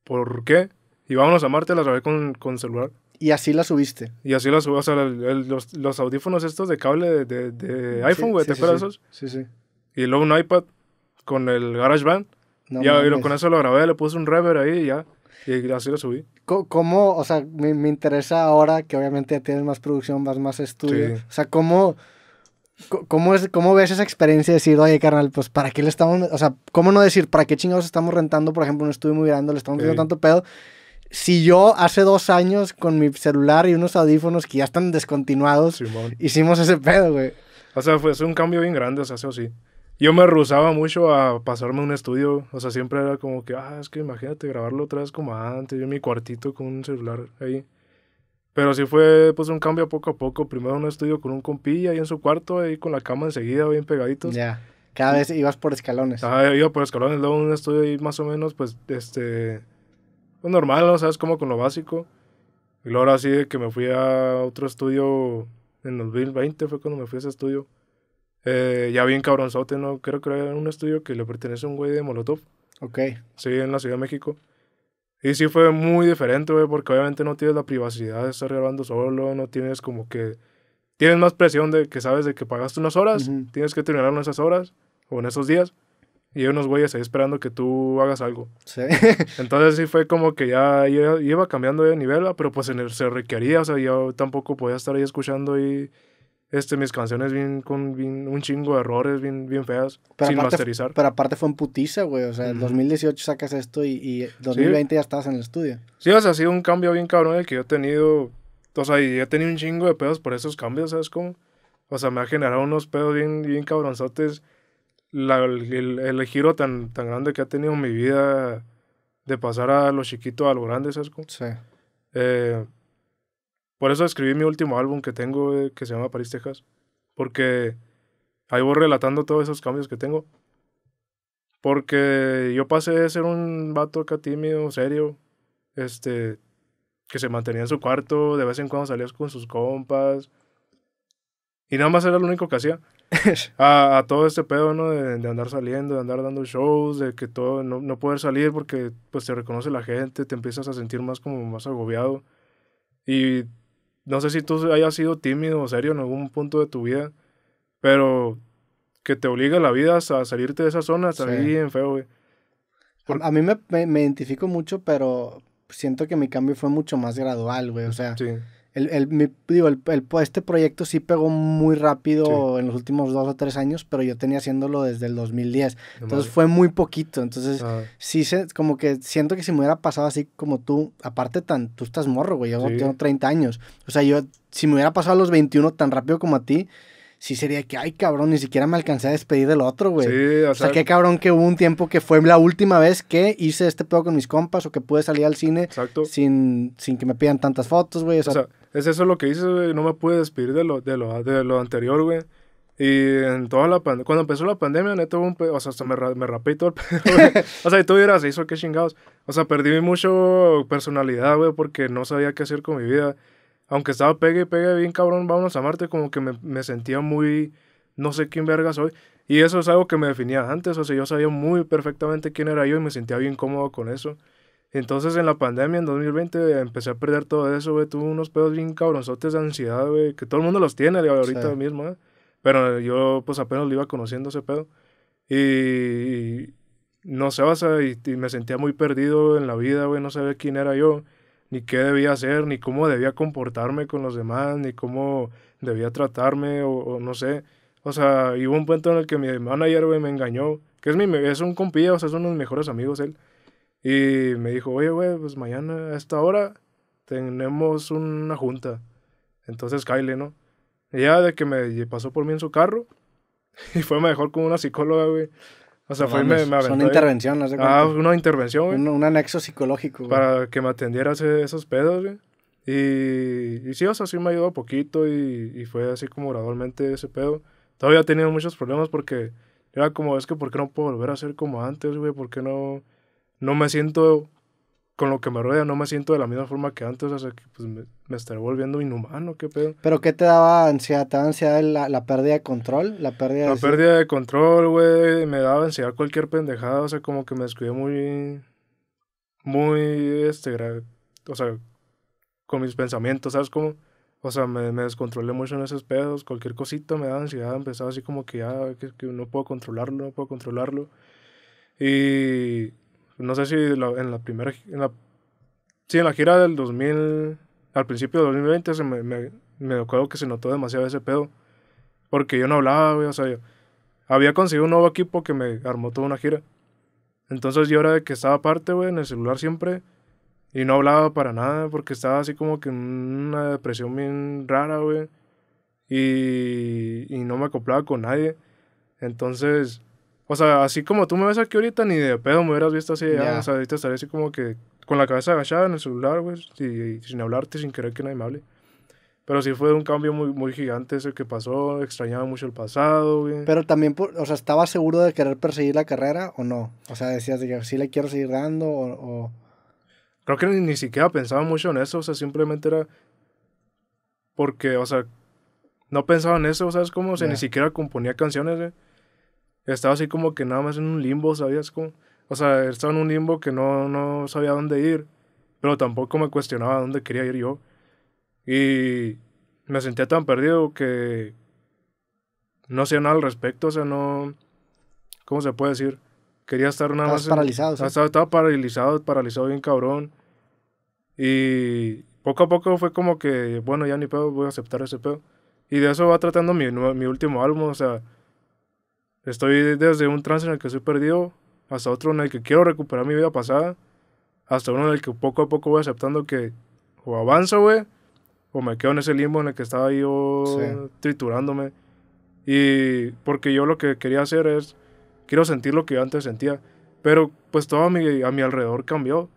¿por qué? Y Vámonos a Marte las grabé con, con celular. Y así la subiste. Y así las subí, o sea, los, audífonos estos de cable de, de, iPhone, güey, ¿te acuerdas esos? Sí, sí. Y luego un iPad con el GarageBand. ya, y con eso lo grabé, le puse un rever ahí y ya. Y así lo subí. ¿Cómo, o sea, me, me interesa ahora que obviamente tienes más producción, más, más estudio? O sea, ¿cómo, cómo, es, ¿cómo ves esa experiencia de decir, oye, carnal, pues para qué le estamos, o sea, ¿cómo no decir, para qué chingados estamos rentando, por ejemplo, un estudio muy grande, le estamos sí. tanto pedo? si yo hace dos años con mi celular y unos audífonos que ya están descontinuados, hicimos ese pedo, güey. O sea, fue, fue un cambio bien grande, o sea, eso sí yo me rusaba mucho a pasarme un estudio. O sea, siempre era como que, ah, es que imagínate grabarlo otra vez como antes, yo en mi cuartito con un celular ahí. Pero sí fue pues un cambio poco a poco. Primero un estudio con un compilla ahí en su cuarto, ahí con la cama enseguida, bien pegaditos. Ya. Cada vez ibas por escalones. Ah, iba por escalones, luego un estudio ahí más o menos, pues, este, pues normal, ¿no? Sabes, como con lo básico. Y luego ahora sí que me fui a otro estudio en 2020, fue cuando me fui a ese estudio. Eh, ya bien cabronzote, ¿no? Creo que era un estudio que le pertenece a un güey de Molotov. Ok. Sí, en la Ciudad de México. Y sí fue muy diferente, güey, porque obviamente no tienes la privacidad de estar grabando solo, no tienes como que... Tienes más presión de que sabes de que pagaste unas horas, tienes que terminar en esas horas o en esos días. Y hay unos güeyes ahí esperando que tú hagas algo. Sí. Entonces sí fue como que ya iba cambiando de nivel, pero pues se requería, o sea, yo tampoco podía estar ahí escuchando y este, mis canciones bien, con un chingo de errores, bien, bien feas, sin masterizar. Pero aparte fue un putiza, güey. O sea, en 2018 sacas esto y, y 2020 ya estabas en el estudio. Sí, o sea, ha sido un cambio bien cabrón el que yo he tenido. O sea, y he tenido un chingo de pedos por esos cambios, ¿sabes cómo? O sea, me ha generado unos pedos bien, cabronzotes. La, el, el, giro tan, tan grande que ha tenido mi vida de pasar a lo chiquito a lo grande, ¿sabes cómo? Sí. Eh, por eso escribí mi último álbum que tengo, eh, que se llama París, Texas. Porque ahí voy relatando todos esos cambios que tengo. Porque yo pasé de ser un vato acá tímido, serio, este, que se mantenía en su cuarto, de vez en cuando salías con sus compas. Y nada más era lo único que hacía. A, todo este pedo, ¿no? De, de, andar saliendo, de andar dando shows, de que todo, no, no, poder salir porque pues te reconoce la gente, te empiezas a sentir más como más agobiado. Y no sé si tú hayas sido tímido o serio en algún punto de tu vida, pero que te obliga la vida a salirte de esa zona, está bien feo, güey. A, mí me, me, me identifico mucho, pero siento que mi cambio fue mucho más gradual, güey. O sea, sí el, el, mi, digo, el, pues, este proyecto sí pegó muy rápido en los últimos dos o tres años, pero yo tenía haciéndolo desde el 2010. entonces fue muy poquito. Entonces, ah. sí, se, como que siento que si me hubiera pasado así como tú, aparte tan, tú estás morro, güey, yo tengo 30 años. O sea, yo, si me hubiera pasado a los 21 tan rápido como a ti, sí sería que, ay, cabrón, ni siquiera me alcancé a despedir del otro, güey. Sí, o, o sea, qué cabrón que hubo un tiempo que fue la última vez que hice este pedo con mis compas o que pude salir al cine Sin, sin que me pidan tantas fotos, güey. o sea es eso lo que hice, güey. No me pude despedir de lo, de lo, de lo anterior, güey. Y en toda la pandemia, cuando empezó la pandemia, neto, un o sea, hasta me, rapé todo el O sea, y tú dirás, hizo qué chingados. O sea, perdí mucho personalidad, güey, porque no sabía qué hacer con mi vida. Aunque estaba pegue y pegue bien cabrón, vamos a Marte, como que me, me sentía muy, no sé quién verga soy. Y eso es algo que me definía antes, o sea, yo sabía muy perfectamente quién era yo y me sentía bien cómodo con eso. Entonces en la pandemia, en 2020, empecé a perder todo eso, güey. Tuve unos pedos bien cabronzotes de ansiedad, güey, que todo el mundo los tiene, ahorita mismo, ¿eh? Pero yo, pues apenas lo iba conociendo ese pedo. Y, no sé, o y, me sentía muy perdido en la vida, güey. No sabía quién era yo, ni qué debía hacer, ni cómo debía comportarme con los demás, ni cómo debía tratarme, o, no sé. O sea, y hubo un punto en el que mi manager, güey, me engañó. Que es, mi, es un compilla, o sea, son uno mejores amigos él. Y me dijo, oye, güey, pues mañana a esta hora tenemos una junta. Entonces, Kyle, ¿no? ya de que me pasó por mí en su carro y fue mejor con una psicóloga, güey. O sea, fue me, Una intervención, no sé Ah, una intervención, güey. Un, anexo psicológico, güey. Para que me atendiera ese, esos pedos, güey. Y, y, sí, o sea, sí me ayudó poquito y, y fue así como gradualmente ese pedo. Todavía he tenido muchos problemas porque era como, es que ¿por qué no puedo volver a ser como antes, güey? ¿Por qué no...? no me siento con lo que me rodea, no me siento de la misma forma que antes, o sea, que pues me, estoy estaré volviendo inhumano, qué pedo. ¿Pero qué te daba ansiedad? ¿Te daba ansiedad la, la pérdida de control? La pérdida de... control, güey, me daba ansiedad cualquier pendejada, o sea, como que me descuidé muy, muy, este, o sea, con mis pensamientos, ¿sabes cómo? O sea, me, descontrolé mucho en esos pedos, cualquier cosita me daba ansiedad, empezaba así como que ya, ah, que no puedo controlarlo, no puedo controlarlo. Y no sé si en la primera. En la, en la gira del 2000. Al principio del 2020 se me, me, acuerdo que se notó demasiado ese pedo. Porque yo no hablaba, güey. O sea, yo había conseguido un nuevo equipo que me armó toda una gira. Entonces yo era de que estaba aparte, güey, en el celular siempre. Y no hablaba para nada porque estaba así como que en una depresión bien rara, güey. Y, y no me acoplaba con nadie. Entonces, o sea, así como tú me ves aquí ahorita, ni de pedo me hubieras visto así. Ah, o sea, ahorita estaría así como que con la cabeza agachada en el celular, güey, y, sin hablarte, sin querer que nadie me hable. Pero sí fue un cambio muy, muy gigante ese que pasó, extrañaba mucho el pasado, güey. Pero también, o sea, ¿estabas seguro de querer perseguir la carrera o no? O sea, decías que sí le quiero seguir dando o... Creo que ni, siquiera pensaba mucho en eso, o sea, simplemente era porque, o sea, no pensaba en eso, ¿sabes cómo? O sea, ni siquiera componía canciones, güey estaba así como que nada más en un limbo, ¿sabías? Como, o sea, estaba en un limbo que no, no sabía dónde ir, pero tampoco me cuestionaba dónde quería ir yo. Y me sentía tan perdido que no hacía nada al respecto, o sea, no... ¿Cómo se puede decir? Quería estar nada más... paralizado. Estaba, estaba paralizado, paralizado bien cabrón. Y poco a poco fue como que, bueno, ya ni pedo, voy a aceptar ese pedo. Y de eso va tratando mi, mi último álbum, o sea, Estoy desde un trance en el que estoy perdido, hasta otro en el que quiero recuperar mi vida pasada, hasta uno en el que poco a poco voy aceptando que o avanzo, güey, o me quedo en ese limbo en el que estaba yo triturándome. Y porque yo lo que quería hacer es, quiero sentir lo que yo antes sentía, pero pues todo a mi, alrededor cambió.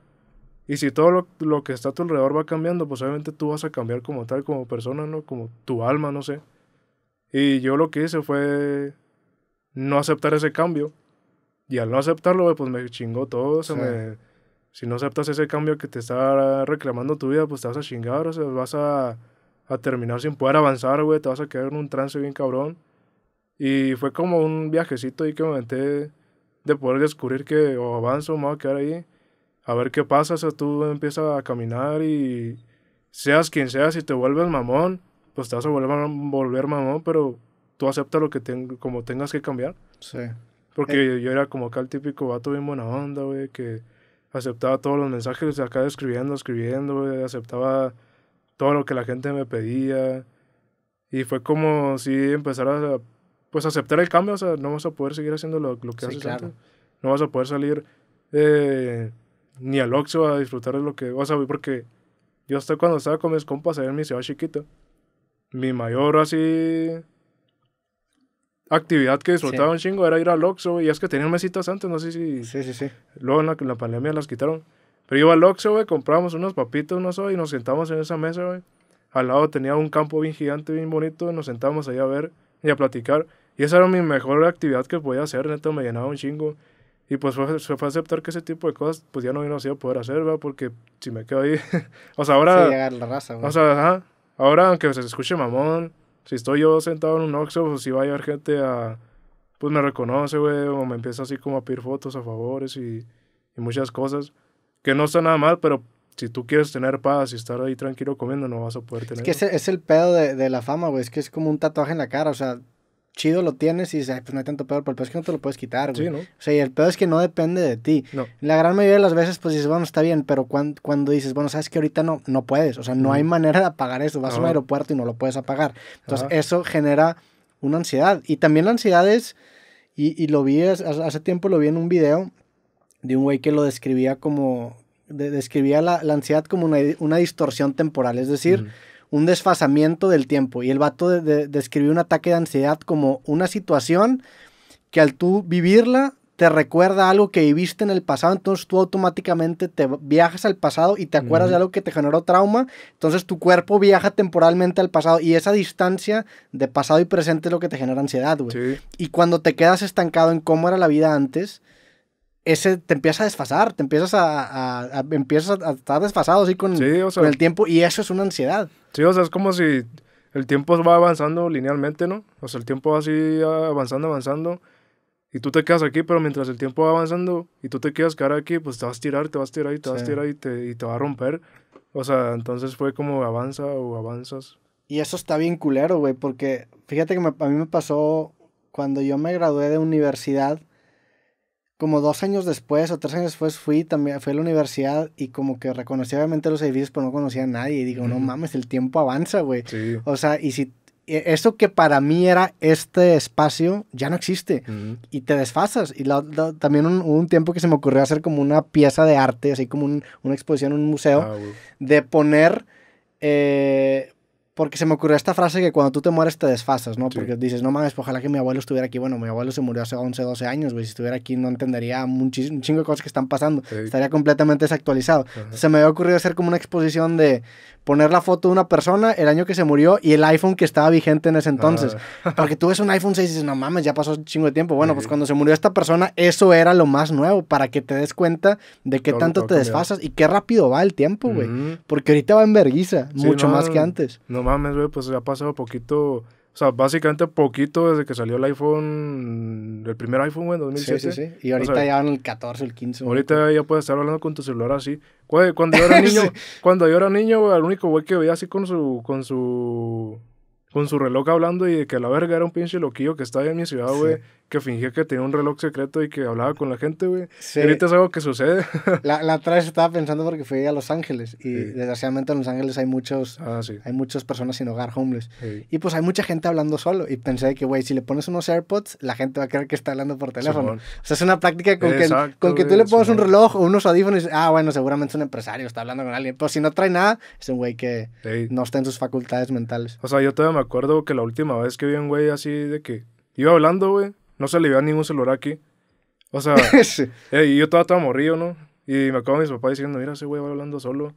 Y si todo lo, lo, que está a tu alrededor va cambiando, pues obviamente tú vas a cambiar como tal, como persona, ¿no? Como tu alma, no sé. Y yo lo que hice fue no aceptar ese cambio. Y al no aceptarlo, pues me chingó todo. si no aceptas ese cambio que te está reclamando tu vida, pues te vas a chingar, o sea, vas a, terminar sin poder avanzar, güey, te vas a quedar en un trance bien cabrón. Y fue como un viajecito ahí que me metí de poder descubrir que o avanzo, me voy a quedar ahí, a ver qué pasa, o sea, tú empiezas a caminar y seas quien seas si te vuelves mamón, pues te vas a volver mamón, pero tú aceptas lo que como tengas que cambiar. Sí. Porque eh. yo era como acá el típico vato bien buena onda, güey, que aceptaba todos los mensajes acá escribiendo, escribiendo, güey, aceptaba todo lo que la gente me pedía. Y fue como si empezar a, pues, aceptar el cambio, o sea, no vas a poder seguir haciendo lo, lo que haces claro. No vas a poder salir eh, ni al oxo a disfrutar de lo que, o sea, porque yo hasta cuando estaba con mis compas ahí en mi ciudad chiquito mi mayor así actividad que disfrutaba un chingo era ir al Oxxo, y es que tenían mesitas antes, no sé si... Sí, sí, sí. Luego en la, la pandemia las quitaron. Pero iba al Oxxo, güey, compramos unos papitos, no sé, y nos sentamos en esa mesa, güey. Al lado tenía un campo bien gigante, bien bonito, y nos sentábamos ahí a ver y a platicar. Y esa era mi mejor actividad que podía hacer, neto, me llenaba un chingo. Y pues fue, fue aceptar que ese tipo de cosas, pues ya no vino así a poder hacer, ¿verdad? Porque si me quedo ahí. o sea, ahora. la raza, güey. O sea, Ahora, aunque se escuche mamón, si estoy yo sentado en un Oxxo, pues si va a llegar gente a... Pues me reconoce, güey, o me empieza así como a pedir fotos a favores y, muchas cosas. Que no está nada mal, pero si tú quieres tener paz y estar ahí tranquilo comiendo, no vas a poder tener. Es que es el, es el pedo de, de, la fama, güey. Es que es como un tatuaje en la cara. O sea, chido lo tienes y dices, pues no hay tanto peor, pero el peor es que no te lo puedes quitar, güey. Sí, ¿no? O sea, y el peor es que no depende de ti. La gran mayoría de las veces, pues dices, bueno, está bien, pero cuando, dices, bueno, sabes que ahorita no, no puedes, o sea, no hay manera de apagar eso, vas a un aeropuerto y no lo puedes apagar. Entonces, eso genera una ansiedad. Y también la ansiedad es, y, y lo vi, hace, tiempo lo vi en un video de un güey que lo describía como, describía la, ansiedad como una, una distorsión temporal, es decir un desfasamiento del tiempo. Y el vato de, describió un ataque de ansiedad como una situación que al tú vivirla te recuerda algo que viviste en el pasado, entonces tú automáticamente te viajas al pasado y te acuerdas de algo que te generó trauma, entonces tu cuerpo viaja temporalmente al pasado y esa distancia de pasado y presente es lo que te genera ansiedad, Y cuando te quedas estancado en cómo era la vida antes, ese te empieza a desfasar, te empiezas a, empiezas a estar desfasado así con, el tiempo y eso es una ansiedad. Sí, o sea, es como si el tiempo va avanzando linealmente, ¿no? O sea, el tiempo va así avanzando, avanzando y tú te quedas aquí, pero mientras el tiempo va avanzando y tú te quedas cara aquí, pues te vas a tirar, te vas a tirar y te vas a tirar y te, y va a romper. O sea, entonces fue como avanza o avanzas. Y eso está bien culero, güey, porque fíjate que a mí me pasó cuando yo me gradué de universidad como dos años después o tres años después fui también a la universidad y como que reconocí obviamente los edificios pero no conocía a nadie y digo no mames el tiempo avanza güey o sea y si e, eso que para mí era este espacio ya no existe y te desfasas y también un, un, tiempo que se me ocurrió hacer como una pieza de arte así como una exposición en un museo ah, de poner eh, porque se me ocurrió esta frase que cuando tú te mueres te desfasas, ¿no? Porque dices, no mames, pues ojalá que mi abuelo estuviera aquí. Bueno, mi abuelo se murió hace 11, 12 años, güey. Si estuviera aquí no entendería un, chingo de cosas que están pasando. Estaría completamente desactualizado. Se me había ocurrido hacer como una exposición de, poner la foto de una persona, el año que se murió y el iPhone que estaba vigente en ese entonces. Ah. Porque tú ves un iPhone 6 y dices, no mames, ya pasó un chingo de tiempo. Bueno, pues cuando se murió esta persona, eso era lo más nuevo, para que te des cuenta de qué tanto te desfasas y qué rápido va el tiempo, güey. Porque ahorita va en verguiza, mucho más que antes. No mames, güey, pues ya ha pasado poquito o sea, básicamente poquito desde que salió el iPhone, el primer iPhone, güey, en 2007. Sí, sí, sí. Y ahorita ya van el 14, el 15. Ahorita ya puedes estar hablando con tu celular así. cuando yo era niño, cuando yo niño, el único güey que veía así con su, con su, con su reloj hablando y de que la verga era un pinche loquillo que estaba en mi ciudad, güey que fingía que tenía un reloj secreto y que hablaba con la gente, güey. Sí. ahorita es algo que sucede. la, la otra vez estaba pensando porque fui a Los Ángeles y desgraciadamente en Los Ángeles hay muchos ah, sí. hay muchas personas sin hogar, homeless. Y pues hay mucha gente hablando solo y pensé que, güey, si le pones unos AirPods, la gente va a creer que está hablando por teléfono. O sea, es una práctica con, que, con que tú le pones un reloj o unos audífonos y ah, bueno, seguramente es un empresario, está hablando con alguien. Pero si no trae nada, es un güey que no está en sus facultades mentales. O sea, yo todavía me acuerdo que la última vez que vi un güey así de que iba hablando, güey, no se le vea ningún celular aquí. O sea, sí. eh, yo estaba, todo morrido, ¿no? Y me acabo mis papás diciendo, mira, ese güey va hablando solo.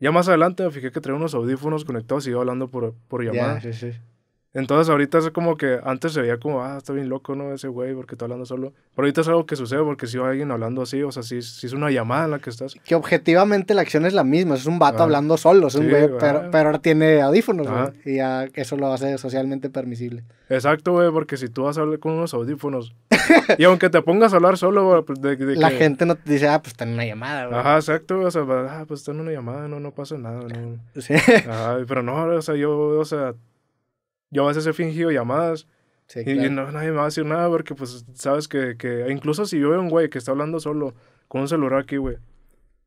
Ya más adelante me fijé que traía unos audífonos conectados y iba hablando por, por llamada. Sí, sí, sí. Entonces ahorita es como que antes se veía como, ah, está bien loco, ¿no? Ese güey, porque está hablando solo. Pero ahorita es algo que sucede porque si va alguien hablando así, o sea, si, si, es una llamada en la que estás. Que objetivamente la acción es la misma, es un vato ah. hablando solo, es un güey, pero, ah. pero, ahora tiene audífonos, güey, y ya eso lo hace socialmente permisible. Exacto, güey, porque si tú vas a hablar con unos audífonos, y aunque te pongas a hablar solo, pues, de, la gente no te dice, ah, pues está en una llamada, güey. Ajá, exacto, güey, o sea, ah, pues está en una llamada, no, no pasa nada, Sí. pero no, o sea, yo, o sea, yo a veces he fingido llamadas. y, no, nadie me va a decir nada porque, pues, sabes que, que... Incluso si yo veo un güey que está hablando solo con un celular aquí, güey.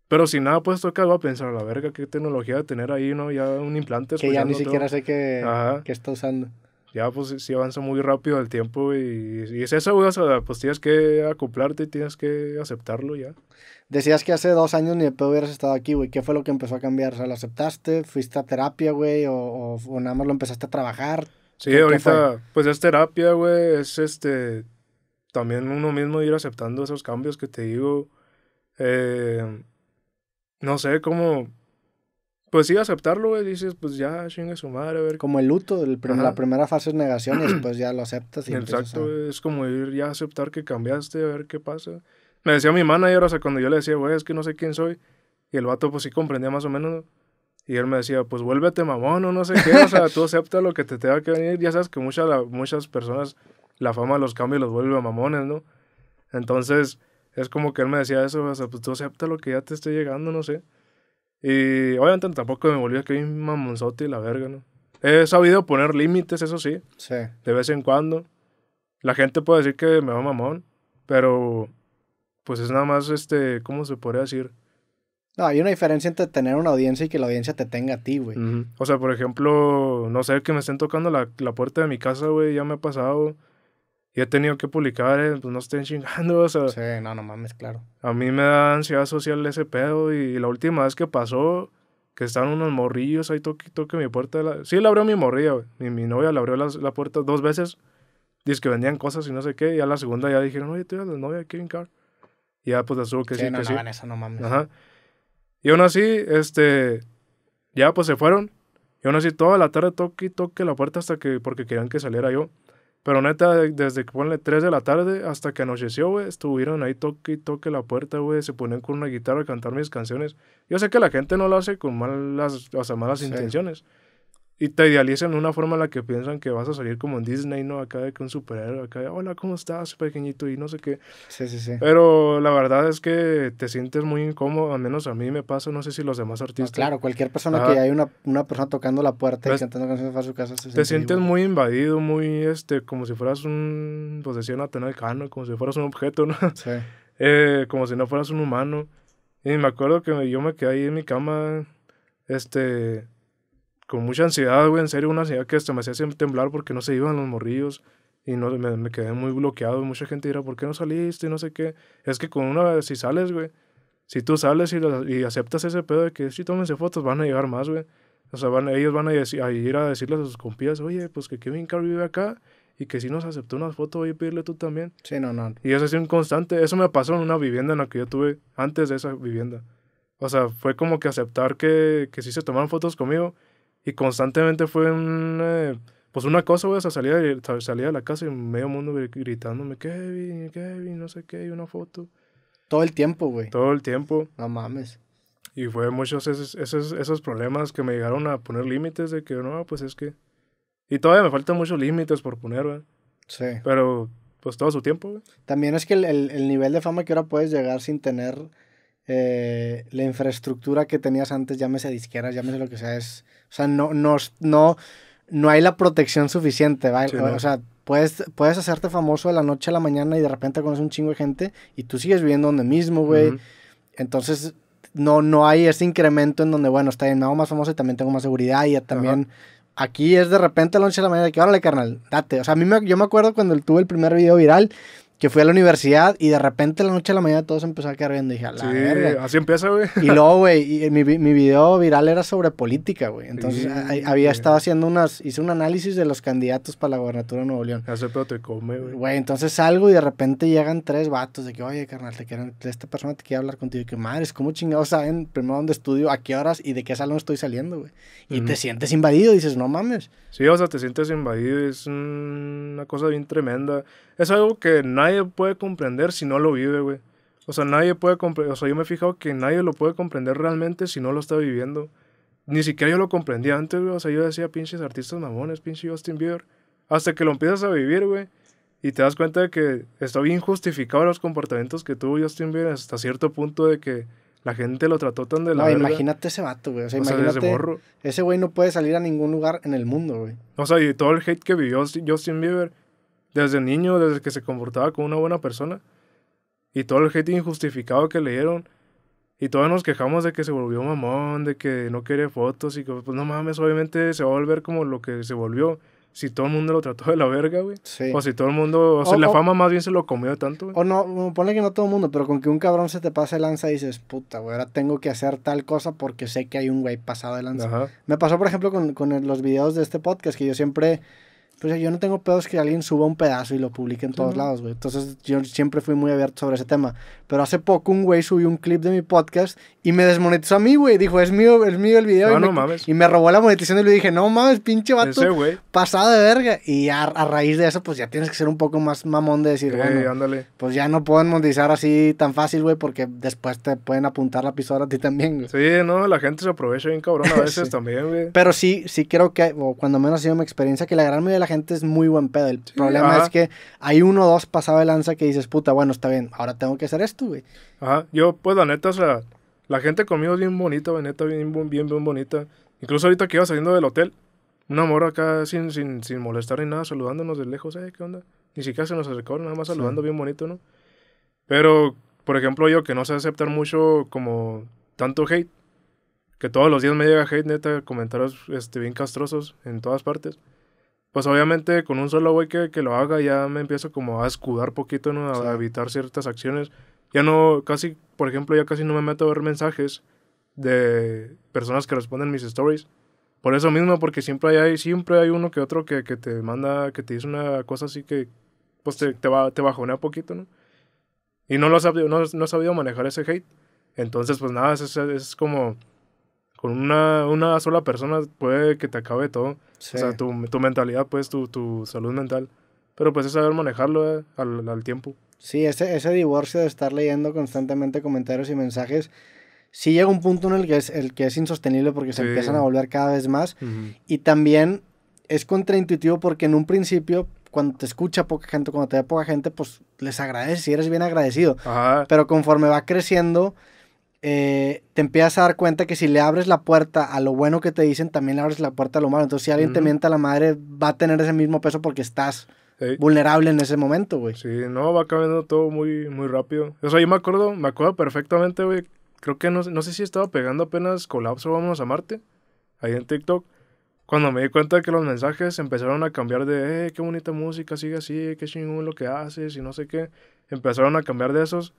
Pero si nada pues, toca, va a pensar, a la verga, qué tecnología de tener ahí, ¿no? Ya un implante. Que ya ni siquiera sé qué, está usando. Ya, pues, sí, avanza muy rápido el tiempo y, y es eso, güey. O sea, pues tienes que acoplarte y tienes que aceptarlo ya. Decías que hace dos años ni después hubieras estado aquí, güey. ¿Qué fue lo que empezó a cambiar? O sea, ¿lo aceptaste? ¿Fuiste a terapia, güey? O, o, nada más lo empezaste a trabajar? Sí, ahorita, pues es terapia, güey. Es este. También uno mismo ir aceptando esos cambios que te digo. Eh, no sé cómo. Pues sí, aceptarlo, güey. Dices, pues ya, chingue su madre, a ver. Como el luto, el la primera fase es negación y ya lo aceptas. Y Exacto, es como ir ya a aceptar que cambiaste, a ver qué pasa. Me decía mi manager, o sea, cuando yo le decía, güey, es que no sé quién soy. Y el vato, pues sí comprendía más o menos. Y él me decía, pues vuélvete mamón o no sé qué. O sea, tú acepta lo que te tenga que venir. Ya sabes que muchas, muchas personas la fama los cambia y los vuelve a mamones, ¿no? Entonces, es como que él me decía eso, o sea, pues tú acepta lo que ya te esté llegando, no sé. Y obviamente tampoco me volví a que un mamonzote y la verga, ¿no? He sabido poner límites, eso sí. Sí. De vez en cuando. La gente puede decir que me va mamón, pero pues es nada más, este, ¿cómo se podría decir? No, hay una diferencia entre tener una audiencia y que la audiencia te tenga a ti, güey. O sea, por ejemplo, no sé, que me estén tocando la, puerta de mi casa, güey, ya me ha pasado. Y he tenido que publicar, eh, pues no estén chingando, o sea. Sí, no, no mames, claro. A mí me da ansiedad social ese pedo. Y la última vez que pasó, que estaban unos morrillos ahí toque, toque mi puerta. la... Sí, le abrió mi morrilla, güey. Mi, mi novia le abrió la, puerta dos veces. Dice que vendían cosas y no sé qué. Y a la segunda ya dijeron, oye, tú eres la novia de Kevin ya, pues, eso que sí, no, que Ajá. Y aún así, este, ya, pues, se fueron. Y aún así, toda la tarde toque y toque la puerta hasta que, porque querían que saliera yo. Pero neta, desde que ponle 3 de la tarde hasta que anocheció, güey, estuvieron ahí toque y toque la puerta, güey, se ponían con una guitarra a cantar mis canciones. Yo sé que la gente no lo hace con malas, o sea, malas intenciones, y te idealizan de una forma en la que piensan que vas a salir como en Disney, ¿no? Acá de que un superhéroe, acá de, hola, ¿cómo estás, pequeñito? Y no sé qué. Sí, sí, sí. Pero la verdad es que te sientes muy incómodo, al menos a mí me pasa, no sé si los demás artistas. claro, cualquier persona que hay una, persona tocando la puerta y cantando canciones para su casa. te sientes muy invadido, muy, este, como si fueras un, pues decía Cano, como si fueras un objeto, ¿no? Sí. Eh, como si no fueras un humano. Y me acuerdo que yo me quedé ahí en mi cama, este con mucha ansiedad, güey, en serio, una ansiedad que hasta me hacía temblar porque no se iban los morrillos y no, me, quedé muy bloqueado. y Mucha gente dirá, ¿por qué no saliste? Y no sé qué. Es que con una, si sales, güey, si tú sales y, y, aceptas ese pedo de que si tómense fotos, van a llegar más, güey. O sea, van, ellos van a, ir a decirles a sus compías, oye, pues que Kevin Carr vive acá y que si nos aceptó una foto, voy a pedirle tú también. Sí, no, no. Y eso es un constante. Eso me pasó en una vivienda en la que yo tuve antes de esa vivienda. O sea, fue como que aceptar que, que sí se tomaron fotos conmigo y constantemente fue un, eh, pues una cosa, güey, o salía de, la casa y medio mundo gritándome, Kevin, Kevin, no sé qué, y una foto. Todo el tiempo, güey. Todo el tiempo. No mames. Y fue muchos esos, esos, esos problemas que me llegaron a poner límites de que, no, pues es que... Y todavía me faltan muchos límites por poner, güey. Sí. Pero, pues todo su tiempo, güey. También es que el, el, el nivel de fama que ahora puedes llegar sin tener eh, la infraestructura que tenías antes, llámese disqueras, llámese lo que sea, es, o sea, no, no, no, no hay la protección suficiente, ¿vale? O sea, puedes, puedes hacerte famoso de la noche a la mañana y de repente conoces un chingo de gente y tú sigues viviendo donde mismo, güey. Entonces, no, no hay ese incremento en donde, bueno, está bien, me hago más famoso y también tengo más seguridad y también... Aquí es de repente a la noche a la mañana que, órale, carnal, date. O sea, a mí yo me acuerdo cuando tuve el primer video viral, que fui a la universidad y de repente la noche a la mañana todos empezaron a quedar viendo. Y dije, a la sí, así empieza, güey. Y luego, güey, mi, mi, video viral era sobre política, güey. Entonces, había estado haciendo unas, hice un análisis de los candidatos para la gobernatura de Nuevo León. Hace te come, güey. Güey, entonces salgo y de repente llegan tres vatos de que, oye, carnal, te quieren, esta persona te quiere hablar contigo. Y que, "Madre, ¿cómo chingados saben primero dónde estudio, a qué horas y de qué salón estoy saliendo, güey? Y te sientes invadido, dices, no mames. Sí, o sea, te sientes invadido, es una cosa bien tremenda. Es algo que nadie nadie puede comprender si no lo vive, güey. O sea, nadie puede comprender, o sea, yo me he fijado que nadie lo puede comprender realmente si no lo está viviendo. Ni siquiera yo lo comprendía antes, güey. O sea, yo decía, pinches artistas mamones, pinche Justin Bieber. Hasta que lo empiezas a vivir, güey. Y te das cuenta de que está bien justificado los comportamientos que tuvo Justin Bieber hasta cierto punto de que la gente lo trató tan de la. No, imagínate ese vato, güey. O sea, imagínate. ese, ese güey no puede salir a ningún lugar en el mundo, güey. O sea, y todo el hate que vivió Justin Bieber desde niño, desde que se comportaba como una buena persona. Y todo el hate injustificado que le dieron. Y todos nos quejamos de que se volvió mamón, de que no quiere fotos y que, pues no mames, obviamente se va a volver como lo que se volvió. Si todo el mundo lo trató de la verga, güey. O si todo el mundo, o sea, la fama más bien se lo comió tanto, güey. O no, pone que no todo el mundo, pero con que un cabrón se te pase lanza y dices, puta, güey, ahora tengo que hacer tal cosa porque sé que hay un güey pasado de lanza. Me pasó, por ejemplo, con, con los videos de este podcast, que yo siempre pues yo no tengo pedos que alguien suba un pedazo y lo publique en todos lados, güey. Entonces yo siempre fui muy abierto sobre ese tema. Pero hace poco un güey subió un clip de mi podcast y me desmonetizó a mí, güey. Dijo, es mío, es mío el video. No, y, no me, mames. y me robó la monetización y le dije, no mames, pinche vato. Ese, güey. Pasado de verga. Y a, raíz de eso, pues ya tienes que ser un poco más mamón de decir, güey, bueno, pues ya no pueden monetizar así tan fácil, güey, porque después te pueden apuntar la pistola a ti también, güey. Sí, no, la gente se aprovecha bien cabrón a veces también, güey. Pero sí, sí creo que, o cuando menos ha sido mi experiencia, que la gran mayoría de la gente es muy buen pedo. El problema es que hay uno o dos pasado de lanza que dices, puta, bueno, está bien, ahora tengo que hacer esto, güey. Ajá, yo, pues la neta, o sea, la gente conmigo es bien bonita, güey, neta, bien, bien, bien bonita. Incluso ahorita que iba saliendo del hotel, un amor acá sin, sin, sin molestar ni nada, saludándonos de lejos, ¿eh? ¿Qué onda? Ni siquiera se nos acercó, nada más saludando bien bonito, ¿no? Pero, por ejemplo, yo que no sé aceptar mucho como tanto hate, que todos los días me llega hate, neta, comentarios este, bien castrosos en todas partes pues obviamente con un solo güey que, que, lo haga ya me empiezo como a escudar poquito, ¿no? A, evitar ciertas acciones. Ya no, casi, por ejemplo, ya casi no me meto a ver mensajes de personas que responden mis stories. Por eso mismo, porque siempre hay, siempre hay uno que otro que, te manda, que te dice una cosa así que, pues te, te, va, te bajonea poquito, ¿no? Y no lo ha no, no he sabido manejar ese hate. Entonces, pues nada, es, es como con una, una sola persona puede que te acabe todo. O sea, tu, tu mentalidad, pues, tu, tu, salud mental. Pero pues es saber manejarlo eh, al, tiempo. Sí, ese, ese divorcio de estar leyendo constantemente comentarios y mensajes, sí llega un punto en el que es, el que es insostenible porque se empiezan a volver cada vez más. Y también es contraintuitivo porque en un principio, cuando te escucha poca gente, cuando te ve poca gente, pues les agradeces y eres bien agradecido. Pero conforme va creciendo eh, te empiezas a dar cuenta que si le abres la puerta a lo bueno que te dicen, también abres la puerta a lo malo. Entonces, si alguien te miente a la madre, va a tener ese mismo peso porque estás vulnerable en ese momento, güey. Sí, no, va cambiando todo muy, muy rápido. Eso sea, yo me acuerdo, me acuerdo perfectamente, güey. Creo que no, no sé si estaba pegando apenas colapso, vamos a Marte, ahí en TikTok. Cuando me di cuenta que los mensajes empezaron a cambiar de, eh, qué bonita música, sigue así, qué chingón lo que haces y no sé qué. Empezaron a cambiar de esos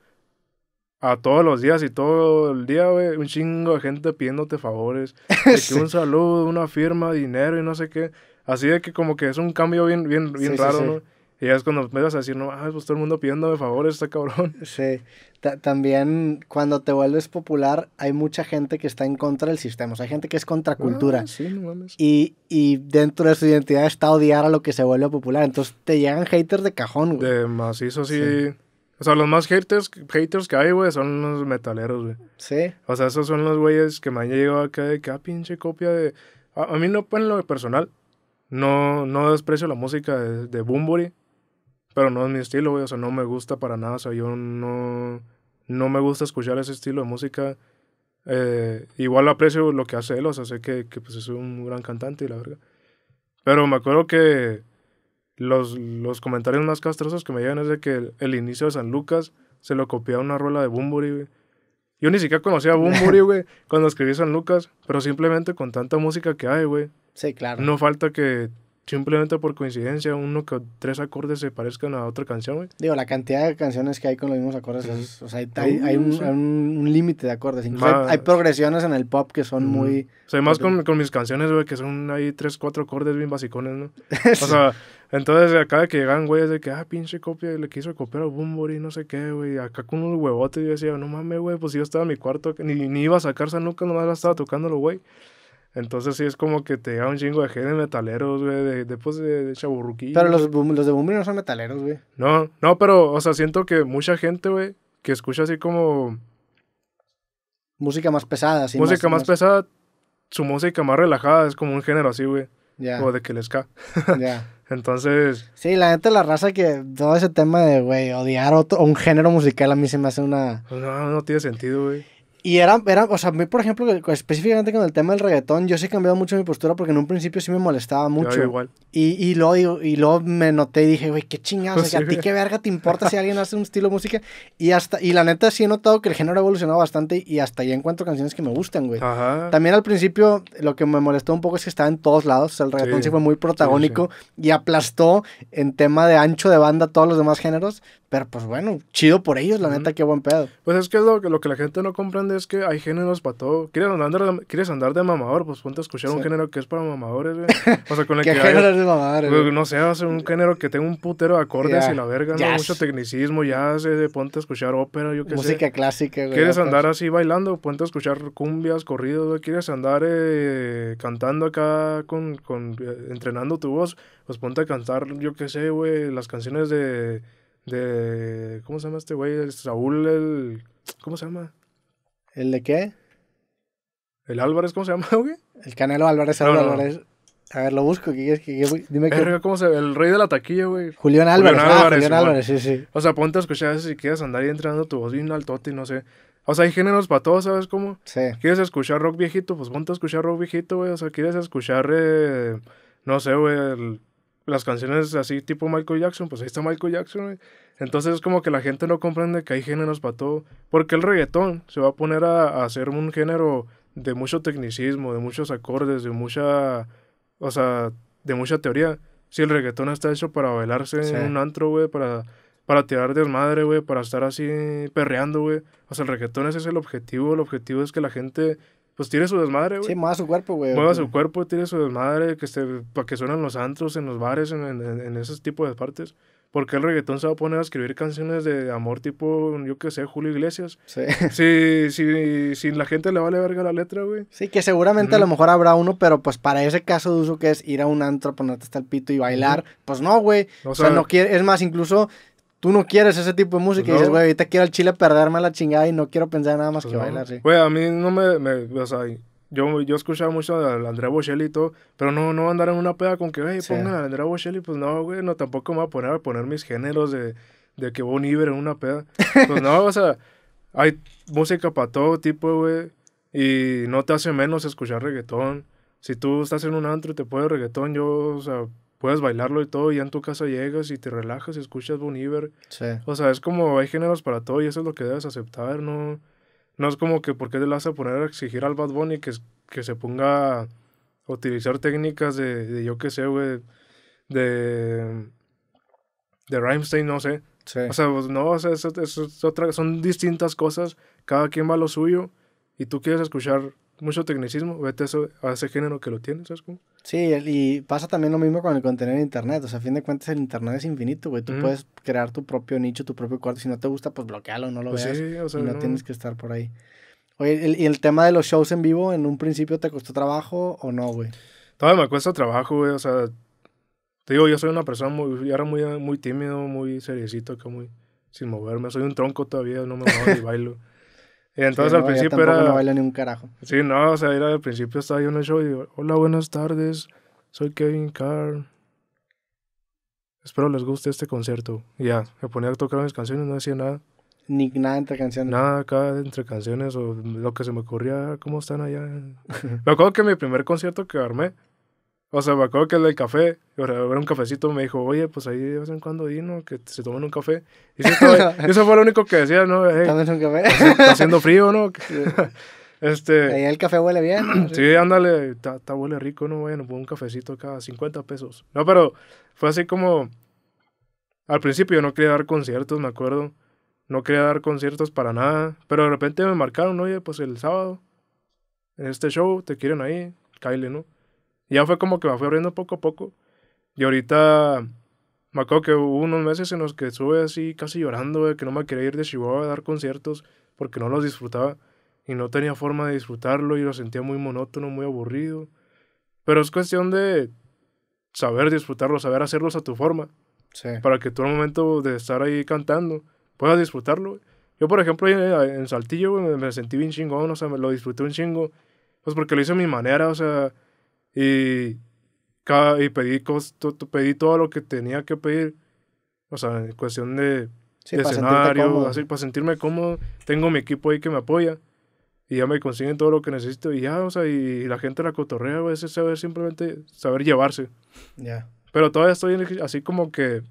a todos los días y todo el día, güey, un chingo de gente pidiéndote favores, de un saludo, una firma, dinero y no sé qué. Así de que como que es un cambio bien, bien, bien raro, ¿no? Y ya es cuando empiezas a decir, no, ah, pues todo el mundo pidiéndome favores, está cabrón. Sí. también cuando te vuelves popular, hay mucha gente que está en contra del sistema. O sea, hay gente que es contra cultura. Ah, sí, no mames. Y, y, dentro de su identidad está odiar a lo que se vuelve popular. Entonces te llegan haters de cajón, güey. De macizo, sí. O sea, los más haters, haters que hay, güey, son los metaleros, güey. Sí. O sea, esos son los güeyes que me han llegado acá de ah, pinche copia de. A, mí no, pues, lo personal, no, no desprecio la música de, de Boombury, pero no es mi estilo, güey. O sea, no me gusta para nada. O sea, yo no. No me gusta escuchar ese estilo de música. Eh, igual aprecio lo que hace él, o sea, sé que, que pues, es un gran cantante y la verdad. Pero me acuerdo que los, comentarios más castrosos que me llegan es de que el, inicio de San Lucas se lo copiaba una rueda de Bumburi, güey. Yo ni siquiera conocía a Bumburi, güey, cuando escribí San Lucas, pero simplemente con tanta música que hay, güey. Sí, claro. No falta que simplemente por coincidencia uno que tres acordes se parezcan a otra canción, güey. Digo, la cantidad de canciones que hay con los mismos acordes, o sea, hay, un, límite de acordes. hay, progresiones en el pop que son muy... O sea, más pues, con, mis canciones, güey, que son ahí tres, cuatro acordes bien basicones, ¿no? o sea, entonces acá de que llegan, güey, es de que, ah, pinche copia, le quiso copiar a y no sé qué, güey. Acá con unos huevotes, yo decía, no mames, güey, pues yo estaba en mi cuarto, ni, iba a sacarse nunca, nomás la estaba tocándolo, güey. Entonces sí es como que te da un chingo de gente metaleros, güey, después de, pues, Pero los, los de Boomer no son metaleros, güey. No, no, pero, o sea, siento que mucha gente, güey, que escucha así como... Música más pesada, sí. Música más, pesada, su música más relajada es como un género así, güey. Ya. O de que les ca. Ya. Entonces... Sí, la gente, la raza que todo ese tema de, güey, odiar otro, un género musical a mí se me hace una... No, no tiene sentido, güey. Y era, era, o sea, a mí, por ejemplo, específicamente con el tema del reggaetón, yo sí he cambiado mucho mi postura porque en un principio sí me molestaba mucho. igual. Y, y, luego, y, me noté y dije, güey, qué chingados, o sea, a ti qué verga te importa si alguien hace un estilo de música. Y hasta, y la neta sí he notado que el género ha evolucionado bastante y hasta ya encuentro canciones que me gustan, güey. También al principio lo que me molestó un poco es que estaba en todos lados, o sea, el reggaetón sí, fue muy protagónico y aplastó en tema de ancho de banda todos los demás géneros, pero pues bueno, chido por ellos, la neta, qué buen pedo. Pues es que lo, lo que la gente no comprende es que hay géneros para todo. ¿Quieres andar, de, quieres andar de mamador, pues ponte a escuchar un género que es para mamadores, güey. O sea, con el ¿Qué que. género es de mamadores? Pues, no sé, hace un género que tenga un putero de acordes y la verga, Mucho tecnicismo, ya se ponte a escuchar ópera, yo qué sé. Música clásica, güey. ¿Quieres pues. andar así bailando? Ponte a escuchar cumbias, corridos, güey. ¿Quieres andar eh, cantando acá, con, eh, entrenando tu voz? Pues ponte a cantar, yo qué sé, güey, las canciones de de. ¿Cómo se llama este güey? El Saúl, el. ¿Cómo se llama? ¿El de qué? ¿El Álvarez, cómo se llama, güey? El Canelo Álvarez, Álvarez. A ver, lo busco. dime ¿Cómo se El rey de la taquilla, güey. Julián Álvarez. Ah, Julián Álvarez, sí, sí. O sea, ponte a escuchar eso si quieres andar y entrenando tu voz bien toti, y no sé. O sea, hay géneros para todos, ¿sabes cómo? Sí. ¿Quieres escuchar rock viejito? Pues ponte a escuchar rock viejito, güey. O sea, ¿quieres escuchar, eh, no sé, güey, las canciones así tipo Michael Jackson, pues ahí está Michael Jackson, güey. Entonces es como que la gente no comprende que hay géneros para todo. Porque el reggaetón se va a poner a, hacer un género de mucho tecnicismo, de muchos acordes, de mucha... O sea, de mucha teoría. Si el reggaetón está hecho para bailarse en un antro, güey, para, para tirar desmadre, güey, para estar así perreando, güey. O sea, el reggaetón ese es el objetivo. El objetivo es que la gente pues tiene su desmadre, güey. Sí, mueva su cuerpo, güey. Mueva su cuerpo, tiene su desmadre, que esté, para que suenan los antros, en los bares, en, en, esos tipos de partes. Porque el reggaetón se va a poner a escribir canciones de amor tipo, yo qué sé, Julio Iglesias. Sí. Si, si, la gente le vale verga la letra, güey. Sí, que seguramente a lo mejor habrá uno, pero pues para ese caso de uso que es ir a un antro, ponerte hasta el pito y bailar, pues no, güey. O, sea, o sea no quiere, es más, incluso tú no quieres ese tipo de música y dices, güey, ahorita quiero al chile perderme la chingada y no quiero pensar nada más que bailar, sí. Güey, a mí no me, o sea, yo, yo escuchaba mucho al Andrea Bocelli y todo, pero no, no andar en una peda con que, güey, ponga a Bocelli, pues no, güey, no, tampoco me voy a poner a poner mis géneros de, de que Bon Iver en una peda. Pues no, o sea, hay música para todo tipo, güey, y no te hace menos escuchar reggaetón. Si tú estás en un antro y te puedes reggaetón, yo, o sea, puedes bailarlo y todo, y ya en tu casa llegas y te relajas y escuchas Bon Iver. O sea, es como hay géneros para todo y eso es lo que debes aceptar, ¿no? No es como que porque te lo vas a poner a exigir al Bad Bunny que, que se ponga a utilizar técnicas de, de yo qué sé, güey, de... de Rammstein, no sé. O sea, pues, no, otra, son distintas cosas, cada quien va a lo suyo y tú quieres escuchar mucho tecnicismo, vete eso, ese género que lo tienes, ¿sabes cómo? Sí, y pasa también lo mismo con el contenido en internet. O sea, a fin de cuentas el internet es infinito, güey. Tú puedes crear tu propio nicho, tu propio cuarto. Si no te gusta, pues bloquealo, no lo pues veas. y no, tienes que estar por ahí. Oye, el, ¿y el tema de los shows en vivo en un principio te costó trabajo o no, güey? Todavía me cuesta trabajo, güey. O sea, te digo, yo soy una persona muy, yo muy, muy tímido, muy seriecito, que muy sin moverme. Soy un tronco todavía, no me muevo ni bailo. Y entonces al principio era. No baila ni un carajo. Sí, no, o sea, era al principio estaba yo en el show y digo, hola, buenas tardes, soy Kevin Carr. Espero les guste este concierto. ya, me ponía a tocar mis canciones, no decía nada. Ni nada entre canciones. Nada acá entre canciones o lo que se me ocurría, ¿cómo están allá? me acuerdo que mi primer concierto que armé o sea, me acuerdo que el del café, era un cafecito, me dijo, oye, pues ahí de vez en cuando vino, que se toman un café. Y eso, fue lo único que decía, ¿no? Hey, eh, un café? haciendo frío, ¿no? este, ahí el café huele bien. sí, ándale, está, huele rico, ¿no? Bueno, pues un cafecito cada 50 pesos. No, pero fue así como, al principio yo no quería dar conciertos, me acuerdo. No quería dar conciertos para nada. Pero de repente me marcaron, oye, pues el sábado, en este show, te quieren ahí, Kyle, ¿no? ya fue como que me fue abriendo poco a poco. Y ahorita me acuerdo que hubo unos meses en los que estuve así casi llorando, que no me quería ir de Chihuahua a dar conciertos porque no los disfrutaba y no tenía forma de disfrutarlo y lo sentía muy monótono, muy aburrido. Pero es cuestión de saber disfrutarlo, saber hacerlos a tu forma. Sí. Para que tú al momento de estar ahí cantando puedas disfrutarlo. Yo, por ejemplo, en Saltillo me sentí bien chingón, o sea, me lo disfruté un chingo. Pues porque lo hice a mi manera, o sea, y, y pedí, pedí todo lo que tenía que pedir. O sea, en cuestión de, escenario, así, para sentirme cómodo. Tengo mi equipo ahí que me apoya. Y ya me consiguen todo lo que necesito. Y ya, o sea, y, la gente la cotorrea, a veces saber simplemente saber llevarse. Ya. Pero todavía estoy así como que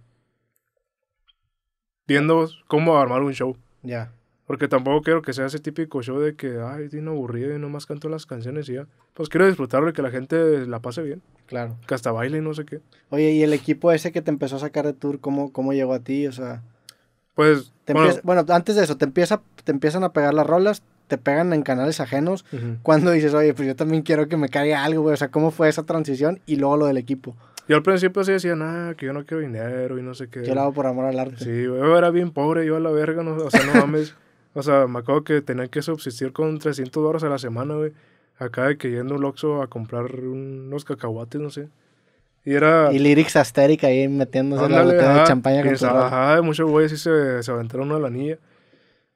viendo cómo armar un show. Ya. Porque tampoco quiero que sea ese típico show de que, ay, tiene aburrido y nomás canto las canciones y ya. Pues quiero disfrutarlo y que la gente la pase bien. Claro. Que hasta baile y no sé qué. Oye, ¿y el equipo ese que te empezó a sacar de tour, cómo, cómo llegó a ti? O sea. Pues. bueno, antes de eso, te, empieza, te empiezan a pegar las rolas, te pegan en canales ajenos. Cuando dices, oye, pues yo también quiero que me caiga algo, güey. O sea, ¿cómo fue esa transición? Y luego lo del equipo. Yo al principio sí decía, nada, que yo no quiero dinero y no sé qué. Yo lo hago por amor al arte. Sí, yo era bien pobre, yo a la verga, o sea, no mames. O sea, me acuerdo que tenía que subsistir con 300 dólares a la semana, güey. Acá de que yendo un loxo a comprar unos cacahuates, no sé. Y era... Y Lyrics astérica ahí metiéndose en la botella de champaña. Con ajá, muchos güeyes sí se, se aventaron a la niña.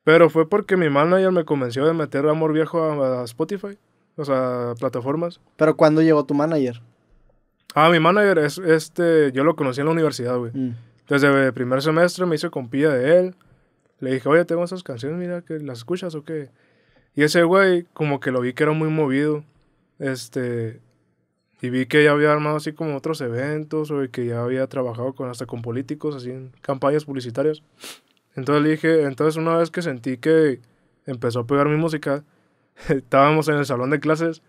Pero fue porque mi manager me convenció de meter Amor Viejo a, Spotify. O sea, plataformas. ¿Pero cuándo llegó tu manager? Ah, mi manager es este... Yo lo conocí en la universidad, güey. Mm. Desde el primer semestre me hice compía de él. Le dije, oye, tengo esas canciones, mira, que las escuchas o qué. Y ese güey, como que lo vi que era muy movido. Este. Y vi que ya había armado así como otros eventos, o que ya había trabajado con, hasta con políticos, así en campañas publicitarias. Entonces le dije, entonces una vez que sentí que empezó a pegar mi música, estábamos en el salón de clases,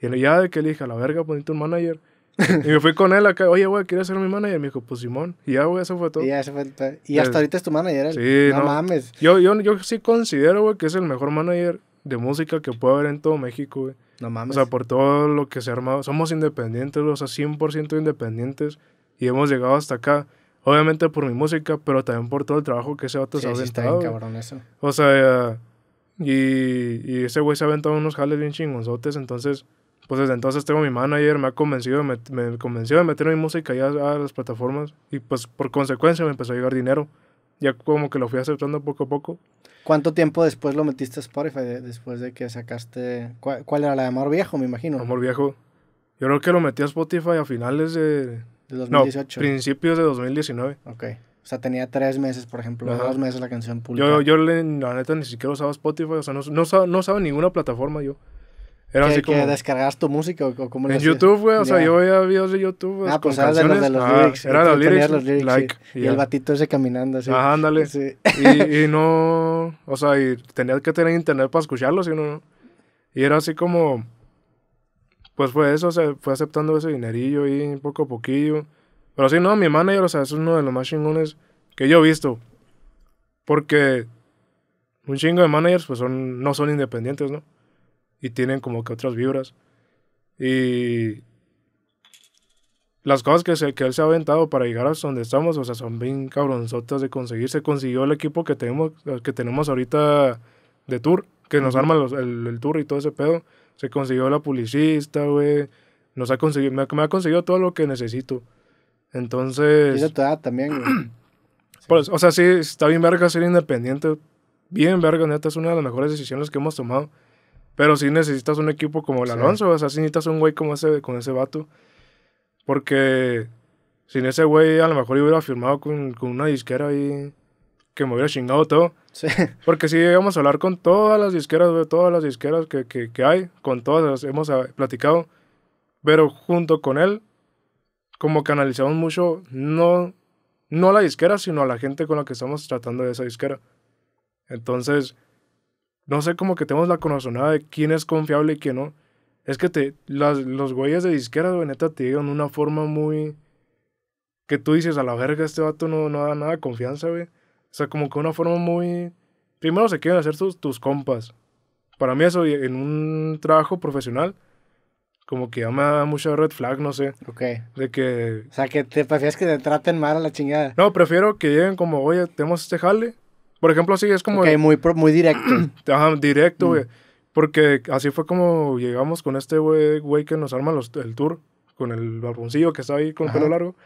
y ya ah, de que le dije, a la verga, bonito un manager y me fui con él acá, oye, güey, ¿quieres ser mi manager? y Me dijo, pues Simón. Y ya, güey, eso fue todo. Y, ya se fue y hasta ahorita es tu manager. ¿eh? Sí, no, mames. Yo, yo, yo sí considero, güey, que es el mejor manager de música que puede haber en todo México, güey. No mames. O sea, por todo lo que se ha armado. Somos independientes, o sea, 100% independientes. Y hemos llegado hasta acá. Obviamente por mi música, pero también por todo el trabajo que ese vato se ha aventado. O sea, y, y ese güey se ha aventado unos jales bien chingonzotes. Entonces, pues desde entonces tengo mi manager, me ha convencido, me, convenció de meter mi música ya a las plataformas y pues por consecuencia me empezó a llegar dinero. Ya como que lo fui aceptando poco a poco. ¿Cuánto tiempo después lo metiste a Spotify? después de que sacaste... ¿cuál, era la de Amor Viejo, me imagino? Amor Viejo. Yo creo que lo metí a Spotify a finales de... de 2018. No, principios de 2019. Ok. O sea, tenía tres meses, por ejemplo, dos meses la canción pública. Yo, yo, la neta, ni siquiera usaba Spotify. O sea, no, no, no usaba ninguna plataforma yo. Era así tu música o, cómo En YouTube, güey. O sea, yo veía videos de YouTube. Pues, ah, pues era de los, lyrics. Ah, era los Los lyrics Y el batito ese caminando así. Ah, ándale. Y, no... O sea, y tenías que tener internet para escucharlo, si no... Y era así como... Pues fue eso, o fue aceptando ese dinerillo y poco a poquillo. Pero sí, no, mi manager, o sea, es uno de los más chingones que yo he visto. Porque un chingo de managers, pues son, no son independientes, ¿no? y tienen como que otras vibras. Y las cosas que, se, que él se ha aventado para llegar a donde estamos, o sea, son bien cabronzotas de conseguir. Se consiguió el equipo que tenemos, eh, que tenemos ahorita de tour, que nos arma el, el, tour y todo ese pedo. Se consiguió la publicista, güey. Nos ha conseguido, me, ha conseguido todo lo que necesito. Entonces... también, Pues, o sea, sí, está bien verga ser independiente. Bien verga, neta, es una de las mejores decisiones que hemos tomado. Pero sí necesitas un equipo como el Alonso, o sea, sí necesitas un güey como ese, con ese vato. Porque sin ese güey a lo mejor yo hubiera firmado con, una disquera ahí que me hubiera chingado todo. Sí. Porque si íbamos a hablar con todas las disqueras, de todas las disqueras que, hay, con todas las hemos platicado. Pero junto con él, como canalizamos mucho, no, no la disquera, sino a la gente con la que estamos tratando de esa disquera. Entonces, no sé, como que tenemos la conozonada de quién es confiable y quién no. Es que te, los güeyes de izquierda güey, neta, te llegan una forma muy... Que tú dices, a la verga, este vato no, no da nada de confianza, güey. O sea, como que una forma muy... Primero se quieren hacer tus, tus compas. Para mí eso, en un trabajo profesional, como que ya me da mucha red flag, no sé. Ok. De que... O sea, que te prefieres que te traten mal a la chingada. No, prefiero que lleguen como, oye, tenemos este jale, por ejemplo, así es como... Ok, muy, muy directo. Ajá, directo, mm. güey. Porque así fue como llegamos con este güey que nos arma el tour, con el barboncillo que está ahí con pelo largo.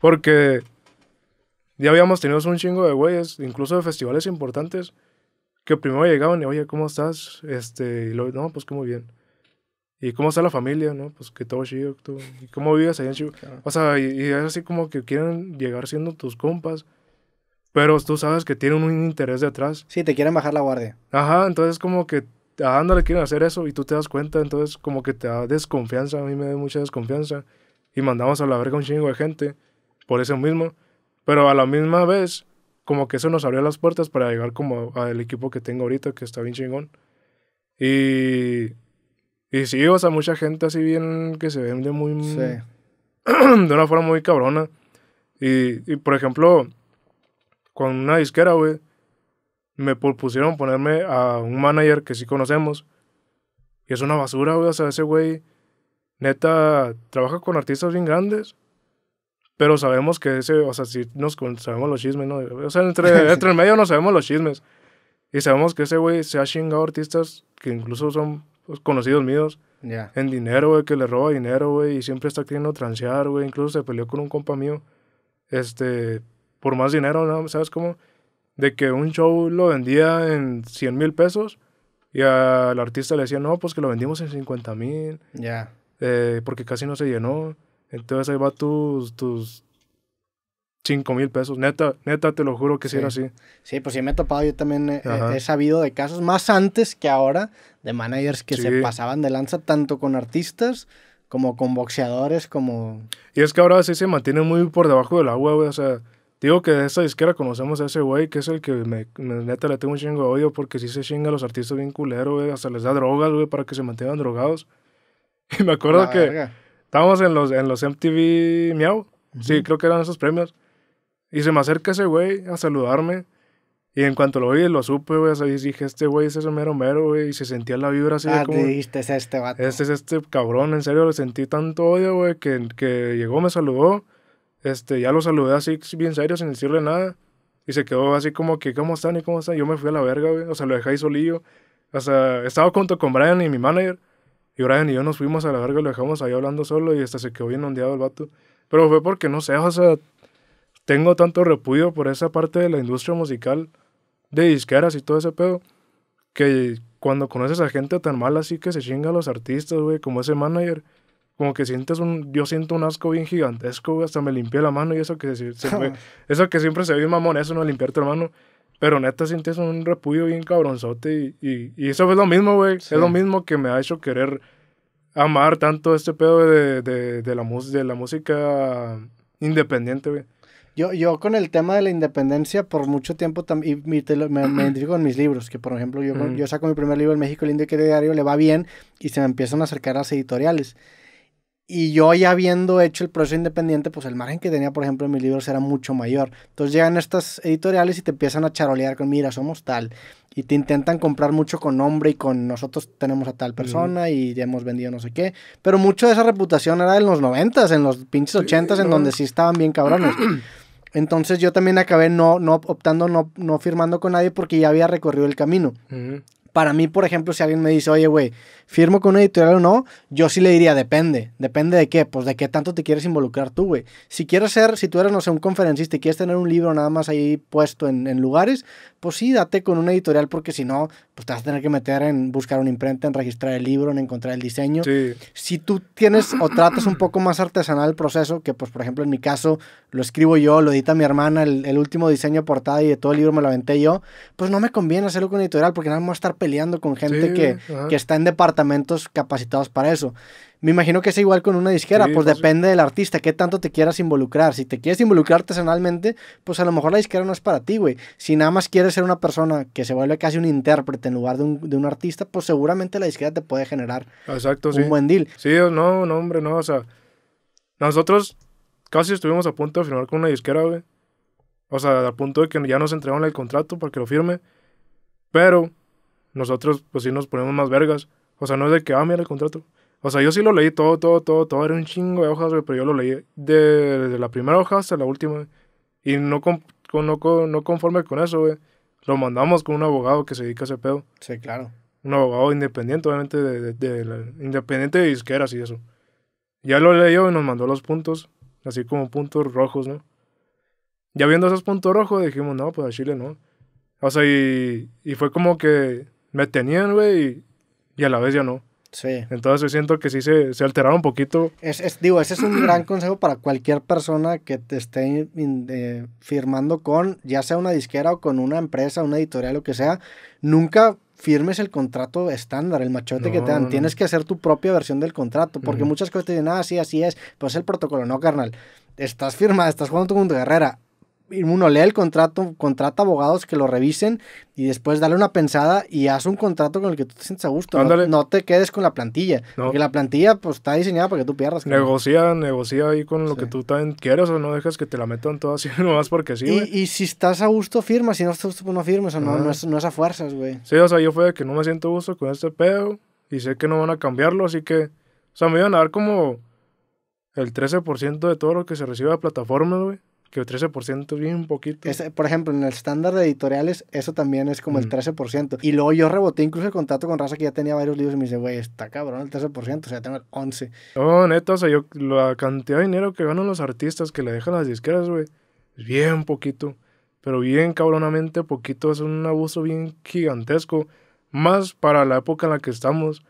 Porque ya habíamos tenido un chingo de güeyes, incluso de festivales importantes, que primero llegaban y, oye, ¿cómo estás? Este, y luego, no, pues que muy bien. ¿Y cómo está la familia? ¿No? Pues que todo chido. ¿Y cómo vives allá en O sea, y, es así como que quieren llegar siendo tus compas pero tú sabes que tienen un interés detrás. Sí, te quieren bajar la guardia. Ajá, entonces como que, ah, ándale, quieren hacer eso y tú te das cuenta, entonces como que te da desconfianza, a mí me da mucha desconfianza. Y mandamos a la verga un chingo de gente por eso mismo. Pero a la misma vez, como que eso nos abrió las puertas para llegar como al equipo que tengo ahorita, que está bien chingón. Y, y sí, o sea, mucha gente así bien que se vende muy... Sí. de una forma muy cabrona. Y, y por ejemplo, con una disquera, güey, me propusieron ponerme a un manager que sí conocemos. Y es una basura, güey. O sea, ese güey, neta, trabaja con artistas bien grandes. Pero sabemos que ese, o sea, sí nos sabemos los chismes, ¿no? O sea, entre, entre el medio no sabemos los chismes. Y sabemos que ese güey se ha chingado artistas que incluso son pues, conocidos míos. Ya. En dinero, güey, que le roba dinero, güey. Y siempre está queriendo transear, güey. Incluso se peleó con un compa mío. Este, por más dinero, ¿no? ¿sabes cómo? De que un show lo vendía en 100 mil pesos y al artista le decía no, pues que lo vendimos en 50 mil. Ya. Eh, porque casi no se llenó. Entonces ahí va tus, tus 5 mil pesos. Neta, neta, te lo juro que sí, era así. Sí, pues sí me he topado. Yo también eh, he, sabido de casos, más antes que ahora, de managers que se pasaban de lanza tanto con artistas como con boxeadores, como... Y es que ahora sí se mantiene muy por debajo del agua, güey. O sea, digo que de esa disquera conocemos a ese güey que es el que me, neta le tengo un chingo de odio porque sí se chinga a los artistas bien culeros, güey. Hasta les da drogas, güey, para que se mantengan drogados. Y me acuerdo que estábamos en los, en los MTV Miau. Sí, creo que eran esos premios. Y se me acerca ese güey a saludarme. Y en cuanto lo vi, lo supe, güey. dije, este güey es ese mero mero, güey. Y se sentía la vibra así ah, de como. es este vato. Este es este cabrón, en serio. Le sentí tanto odio, güey, que, que llegó, me saludó. Este, ya lo saludé así, bien serio, sin decirle nada. Y se quedó así como que, ¿cómo están? ¿Y cómo están? Yo me fui a la verga, güey. O sea, lo dejé ahí solillo. O sea, estaba junto con Brian y mi manager. Y Brian y yo nos fuimos a la verga, lo dejamos ahí hablando solo y hasta se quedó bien ondeado el vato. Pero fue porque, no sé, o sea, tengo tanto repudio por esa parte de la industria musical, de disqueras y todo ese pedo, que cuando conoces a gente tan mala así que se chinga a los artistas, güey, como ese manager, como que sientes un, yo siento un asco bien gigantesco, hasta me limpié la mano y eso que, eso que siempre se ve mamón, eso no limpiarte la mano, pero neta sientes un repudio bien cabronzote y, y, eso es lo mismo, güey, es lo mismo que me ha hecho querer amar tanto este pedo de, de, de la, de la música independiente, güey. Yo, yo con el tema de la independencia por mucho tiempo también me, me, identifico con mis libros, que por ejemplo yo, yo saco mi primer libro en México, el Indio Diario, le va bien y se me empiezan a acercar las editoriales. Y yo ya habiendo hecho el proceso independiente, pues el margen que tenía, por ejemplo, en mis libros era mucho mayor. Entonces llegan estas editoriales y te empiezan a charolear con, mira, somos tal. Y te intentan comprar mucho con nombre y con nosotros tenemos a tal persona y ya hemos vendido no sé qué. Pero mucho de esa reputación era de los noventas, en los pinches ochentas, en donde sí estaban bien cabrones. Entonces yo también acabé no, no optando, no, no firmando con nadie porque ya había recorrido el camino. Para mí, por ejemplo, si alguien me dice, oye, güey, firmo con una editorial o no, yo sí le diría, depende. Depende de qué, pues de qué tanto te quieres involucrar tú, güey. Si quieres ser, si tú eres, no sé, un conferencista y quieres tener un libro nada más ahí puesto en, lugares, pues sí, date con una editorial porque si no, pues te vas a tener que meter en buscar una imprenta, en registrar el libro, en encontrar el diseño. Si tú tienes o tratas un poco más artesanal el proceso, que pues por ejemplo en mi caso lo escribo yo, lo edita mi hermana, el, último diseño portada y de todo el libro me lo aventé yo, pues no me conviene hacerlo con editorial porque nada más estar peleando con gente que, que está en departamento capacitados para eso. Me imagino que es igual con una disquera, pues, pues depende del artista, qué tanto te quieras involucrar. Si te quieres involucrar artesanalmente, pues a lo mejor la disquera no es para ti, güey. Si nada más quieres ser una persona que se vuelve casi un intérprete en lugar de un, de un artista, pues seguramente la disquera te puede generar Exacto, un buen deal. Sí, no, no, hombre, no, o sea, nosotros casi estuvimos a punto de firmar con una disquera, güey. O sea, a punto de que ya nos entregaron el contrato para que lo firme, pero nosotros pues sí nos ponemos más vergas o sea, no es de que, ah, mira el contrato. O sea, yo sí lo leí todo, todo, todo, todo. Era un chingo de hojas, güey, pero yo lo leí de, la primera hoja hasta la última. Y no, con, no, conforme con eso, güey. Lo mandamos con un abogado que se dedica a ese pedo. Sí, claro. Un abogado independiente, obviamente, de, de, independiente de disqueras y eso. Ya lo leyó y nos mandó los puntos, así como puntos rojos, ¿no? Ya viendo esos puntos rojos, dijimos, no, pues a Chile no. O sea, y, y fue como que me tenían, güey, y y a la vez ya no. Sí. Entonces yo siento que sí se, se alteraron un poquito. Es, es, digo, ese es un gran consejo para cualquier persona que te esté firmando con, ya sea una disquera o con una empresa, una editorial, lo que sea. Nunca firmes el contrato estándar, el machote que te dan. Tienes que hacer tu propia versión del contrato, porque muchas cosas te dicen, ah, sí, así es, pues el protocolo. No, carnal. Estás firmado, estás jugando mundo de guerrera uno lee el contrato, contrata abogados que lo revisen y después dale una pensada y haz un contrato con el que tú te sientes a gusto. No, te quedes con la plantilla. que Porque la plantilla pues está diseñada para que tú pierdas. Negocia, negocia ahí con lo que tú también quieres o no dejas que te la metan toda así nomás porque sí. Y, y, si estás a gusto, firma. Si no estás a gusto, pues no firmes. O no, no, es, a fuerzas, güey. Sí, o sea, yo fue de que no me siento a gusto con este pedo y sé que no van a cambiarlo, así que. O sea, me iban a dar como el 13% de todo lo que se recibe de plataformas, güey. Que el 13% es bien poquito. por ejemplo, en el estándar de editoriales, eso también es como el 13%. Y luego yo reboté incluso el contrato con Raza que ya tenía varios libros y me dice, güey, está cabrón el 13%, o sea, tengo el 11%. No, neta, o sea, yo, la cantidad de dinero que ganan los artistas que le dejan las disqueras, güey, es bien poquito. Pero bien cabronamente poquito, es un abuso bien gigantesco. Más para la época en la que estamos.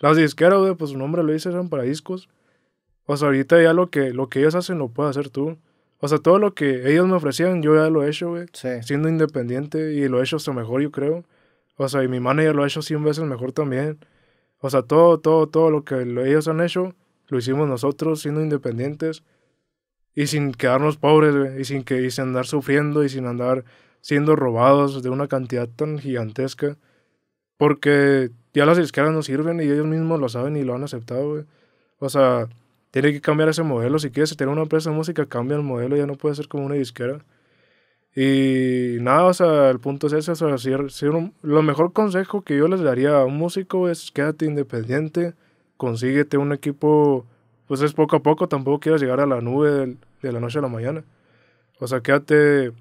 Las disqueras, güey, pues su nombre lo dice, eran para discos. O sea, ahorita ya lo que, lo que ellos hacen lo puedes hacer tú. O sea, todo lo que ellos me ofrecían, yo ya lo he hecho, güey. Sí. Siendo independiente y lo he hecho hasta mejor, yo creo. O sea, y mi manager lo ha hecho 100 veces mejor también. O sea, todo, todo, todo lo que ellos han hecho, lo hicimos nosotros siendo independientes y sin quedarnos pobres, güey. Y sin, que, y andar sufriendo y sin andar siendo robados de una cantidad tan gigantesca. Porque ya las izquierdas no sirven y ellos mismos lo saben y lo han aceptado, güey. O sea, tiene que cambiar ese modelo. Si quieres tener una empresa de música, cambia el modelo, ya no puede ser como una disquera. Y nada, o sea, el punto es ese, o sea, si, lo mejor consejo que yo les daría a un músico es quédate independiente, consíguete un equipo, pues es poco a poco, tampoco quieras llegar a la nube de la noche a la mañana. O sea, quédate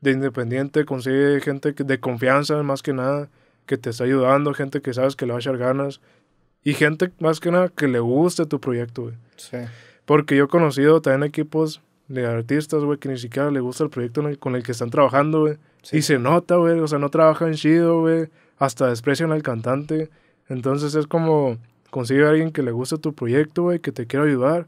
de independiente, consigue gente de confianza más que nada, que te está ayudando, gente que sabes que le va a echar ganas, y gente más que nada que le guste tu proyecto, güey. Sí. Porque yo he conocido también equipos de artistas, güey, que ni siquiera le gusta el proyecto con el que están trabajando, güey. Y se nota, güey. O sea, no trabajan chido, güey. Hasta desprecian al cantante. Entonces es como consigue a alguien que le guste tu proyecto, güey, que te quiera ayudar.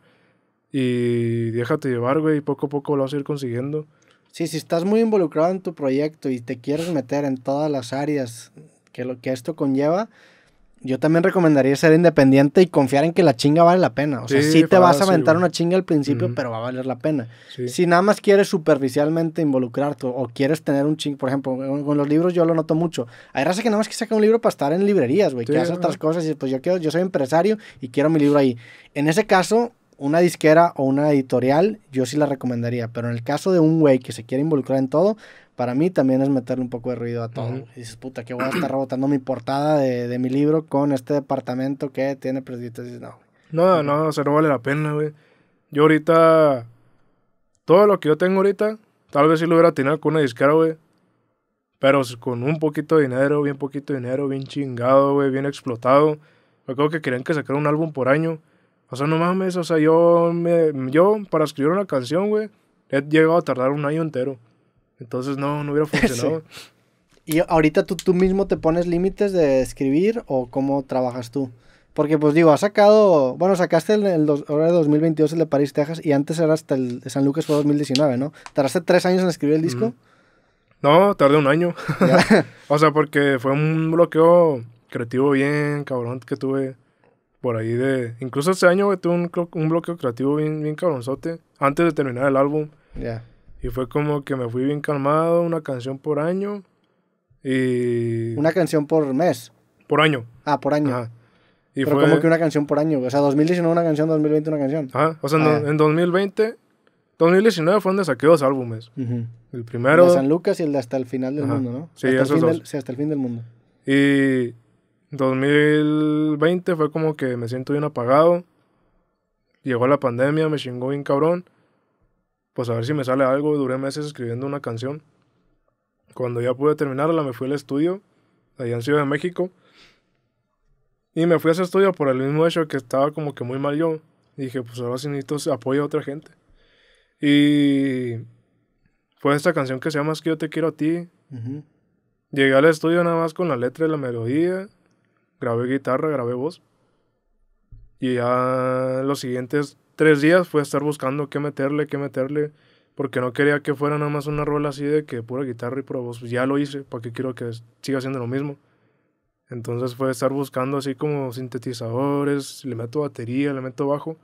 Y déjate llevar, güey, y poco a poco lo vas a ir consiguiendo. Sí, si estás muy involucrado en tu proyecto y te quieres meter en todas las áreas que lo que esto conlleva, yo también recomendaría ser independiente y confiar en que la chinga vale la pena. O sea, sí, te vas a aventar una chinga al principio, pero va a valer la pena. Si nada más quieres superficialmente involucrarte o, quieres tener un ching, por ejemplo, con los libros yo lo noto mucho. Hay raza que nada más que saca un libro para estar en librerías, güey, que hace otras cosas y pues yo quiero, yo soy empresario y quiero mi libro ahí. En ese caso, una disquera o una editorial, yo sí la recomendaría, pero en el caso de un güey que se quiere involucrar en todo, para mí también es meterle un poco de ruido a todo. Y dices, puta, que voy a estar rebotando mi portada de, de, mi libro con este departamento que tiene dices, No, no, no, o sea, no vale la pena, güey. Yo ahorita, todo lo que yo tengo ahorita, tal vez si lo hubiera tenido con una disquera, güey. Pero con un poquito de dinero, bien poquito de dinero, bien chingado, güey, bien explotado. Me acuerdo que querían que sacara un álbum por año. O sea, no mames, o sea, yo, yo para escribir una canción, güey, he llegado a tardar un año entero. Entonces no, no hubiera funcionado. ¿Y ahorita tú, tú mismo te pones límites de escribir o cómo trabajas tú? Porque pues digo, has sacado, bueno, sacaste el, 2022 el de París, Texas, y antes era hasta el de San Lucas fue 2019, ¿no? ¿Tardaste tres años en escribir el disco? Mm. No, tardé un año. o sea, porque fue un bloqueo creativo bien cabrón que tuve por ahí de... Incluso ese año, tuve un, un bloqueo creativo bien, bien cabronzote antes de terminar el álbum. Ya. Y fue como que me fui bien calmado, una canción por año. Y... Una canción por mes. Por año. Ah, por año. Y fue... como que una canción por año. O sea, 2019 una canción, 2020 una canción. Ajá. O sea, ah. en 2020 2019 fue donde saqué dos álbumes. El primero. El de San Lucas y el de Hasta el Final del Mundo, ¿no? Sí, hasta esos dos. hasta el fin del mundo. Y 2020 fue como que me siento bien apagado. Llegó la pandemia, me chingó bien cabrón pues a ver si me sale algo. Duré meses escribiendo una canción. Cuando ya pude terminarla, me fui al estudio, allá en Ciudad de México. Y me fui a ese estudio por el mismo hecho que estaba como que muy mal yo. Y dije, pues ahora sí necesito apoyo a otra gente. Y fue esta canción que se llama Es que yo te quiero a ti. Llegué al estudio nada más con la letra y la melodía. Grabé guitarra, grabé voz. Y ya los siguientes tres días fue estar buscando qué meterle, qué meterle, porque no quería que fuera nada más una rola así de que pura guitarra y pura voz. Pues ya lo hice, porque qué quiero que siga haciendo lo mismo? Entonces fue estar buscando así como sintetizadores, le meto batería, le meto bajo.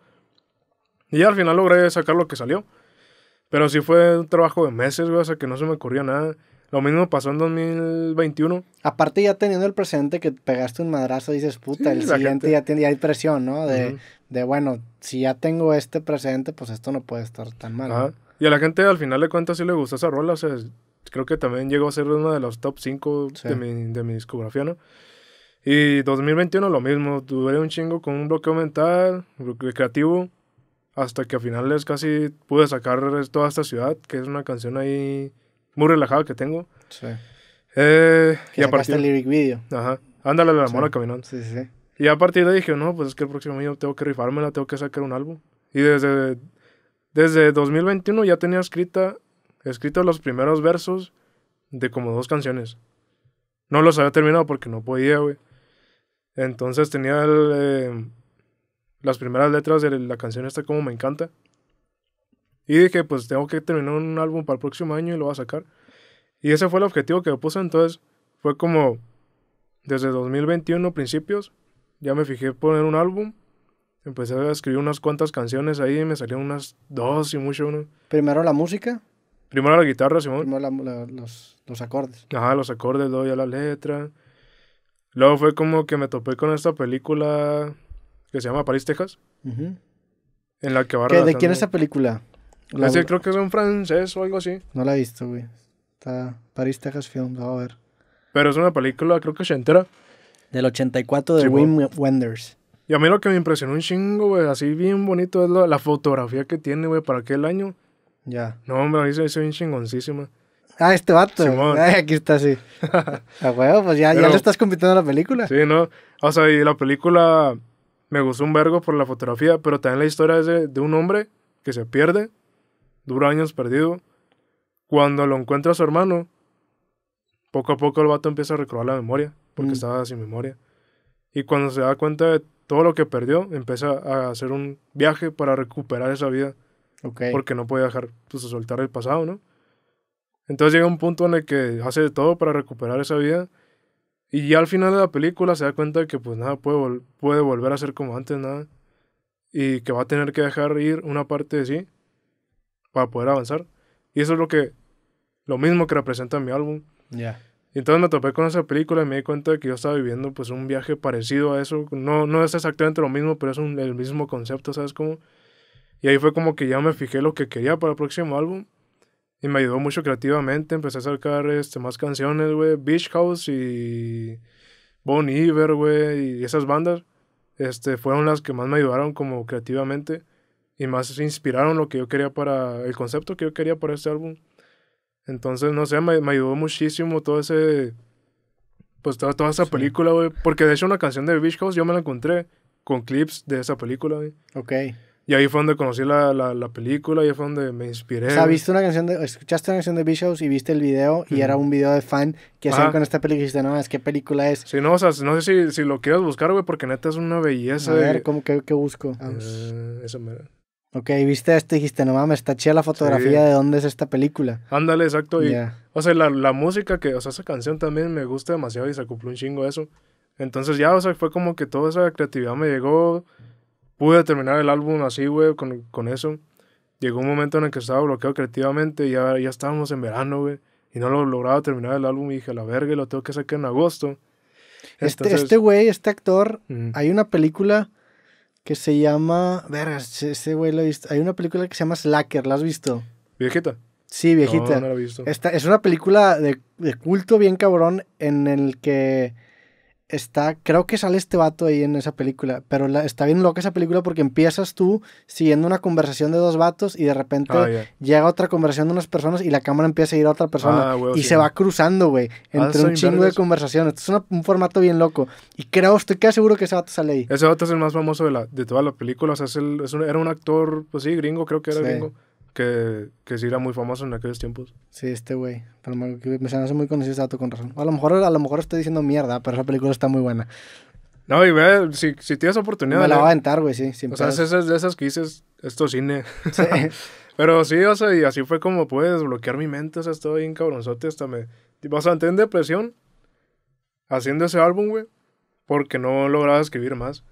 Y al final logré sacar lo que salió. Pero sí fue un trabajo de meses, güey, hasta que no se me ocurrió nada. Lo mismo pasó en 2021. Aparte ya teniendo el presente que pegaste un madrazo, dices, puta, el siguiente ya, tiene, hay presión, ¿no? De, de, bueno, si ya tengo este precedente, pues esto no puede estar tan mal. Y a la gente al final de cuentas sí le gusta esa rola, o sea, creo que también llegó a ser una de las top 5 de, mi, de mi discografía, ¿no? Y 2021 lo mismo, Tuve un chingo con un bloqueo mental, creativo, hasta que al final les casi pude sacar toda esta ciudad, que es una canción ahí muy relajada que tengo. Sí. Eh, y aparte el lyric video. Ajá. Ándale a la sí. mona Sí, sí, sí. Y a partir de ahí dije, no, pues es que el próximo año tengo que rifármela, tengo que sacar un álbum. Y desde, desde 2021 ya tenía escrita, escrito los primeros versos de como dos canciones. No los había terminado porque no podía, güey. Entonces tenía eh, las primeras letras de la canción esta como me encanta. Y dije, pues tengo que terminar un álbum para el próximo año y lo voy a sacar. Y ese fue el objetivo que me puse. Entonces fue como desde 2021 principios ya me fijé poner un álbum. Empecé a escribir unas cuantas canciones ahí, y me salieron unas dos y mucho. uno. Primero la música. Primero la guitarra, Simón. Primero los, acordes. Ajá, los acordes, doy a la letra. Luego fue como que me topé con esta película que se llama París, Texas. En la que va ¿De quién es esa película? creo que es un francés o algo así. No la he visto, güey. Está París, Texas Film, la a ver. Pero es una película, creo que se entera del 84 de Wim Wenders. Y a mí lo que me impresionó un chingo, güey, así bien bonito es la fotografía que tiene, güey, para aquel año. Ya. No, hombre, a bien chingoncísima. Ah, este vato. aquí está, sí. a huevo, pues ya, ya le estás compitiendo la película. Sí, ¿no? O sea, y la película me gustó un vergo por la fotografía, pero también la historia es de, un hombre que se pierde, dura años perdido. Cuando lo encuentra su hermano, poco a poco el vato empieza a recobrar la memoria porque mm. estaba sin memoria. Y cuando se da cuenta de todo lo que perdió, empieza a hacer un viaje para recuperar esa vida. Porque no puede dejar, pues, soltar el pasado, ¿no? Entonces llega un punto en el que hace de todo para recuperar esa vida. Y ya al final de la película se da cuenta de que, pues, nada, puede, puede volver a ser como antes, nada. Y que va a tener que dejar ir una parte de sí para poder avanzar. Y eso es lo que, lo mismo que representa mi álbum. Ya. Y Entonces me topé con esa película y me di cuenta de que yo estaba viviendo pues un viaje parecido a eso. No, no es exactamente lo mismo, pero es el mismo concepto, ¿sabes cómo? Y ahí fue como que ya me fijé lo que quería para el próximo álbum. Y me ayudó mucho creativamente. Empecé a sacar este, más canciones, güey. Beach House y Bon Iver, güey. Y esas bandas este, fueron las que más me ayudaron como creativamente. Y más inspiraron lo que yo quería para... El concepto que yo quería para este álbum. Entonces, no sé, me, ayudó muchísimo todo ese. Pues toda, esa película, güey. Porque de hecho, una canción de Beach House yo me la encontré con clips de esa película, güey. Ok. Y ahí fue donde conocí la, la, la, película, ahí fue donde me inspiré. O sea, viste una canción de, escuchaste una canción de Beach House y viste el video, y era un video de fan que hacían con esta película, y dijiste, no, es qué película es. Sí, no, o sea, no sé si, lo quieres buscar, güey, porque neta es una belleza. A ver, ¿cómo que, busco? Eh, eso me... Ok, viste esto y dijiste, no mames, está chida la fotografía de dónde es esta película. Ándale, exacto. O sea, la, la, música que, o sea, esa canción también me gusta demasiado y se acopló un chingo eso. Entonces ya, o sea, fue como que toda esa creatividad me llegó. Pude terminar el álbum así, güey, con, con, eso. Llegó un momento en el que estaba bloqueado creativamente, y ya, ya estábamos en verano, güey. Y no lo lograba terminar el álbum y dije, la verga, lo tengo que sacar en agosto. Este, este güey, este, actor, hay una película que se llama. Verga, ese güey lo he visto. Hay una película que se llama Slacker, ¿la has visto? ¿Viejita? Sí, viejita. No, la he visto. es una película de, de culto bien cabrón en el que está, creo que sale este vato ahí en esa película, pero está bien loca esa película porque empiezas tú siguiendo una conversación de dos vatos y de repente ah, llega otra conversación de unas personas y la cámara empieza a ir a otra persona ah, y se va cruzando, güey, ah, entre un chingo de conversaciones. es un formato bien loco y creo, estoy casi seguro que ese vato sale ahí. Ese vato es el más famoso de, la, de toda la película, es era un actor, pues sí, gringo, creo que era gringo que, que sí era muy famoso en aquellos tiempos. Sí, este güey. Pero me, me hace muy conocido ese dato con razón. A lo mejor, a lo mejor estoy diciendo mierda, pero esa película está muy buena. No, y ve, si, tienes oportunidad. Me la va a aventar, güey, sí. o sea, esas, de esas que dices, esto cine. Sí. pero sí, o sea, y así fue como pude desbloquear mi mente. O sea, estoy bien cabronzote hasta me. O sea, entré en depresión haciendo ese álbum, güey. Porque no lograba escribir más.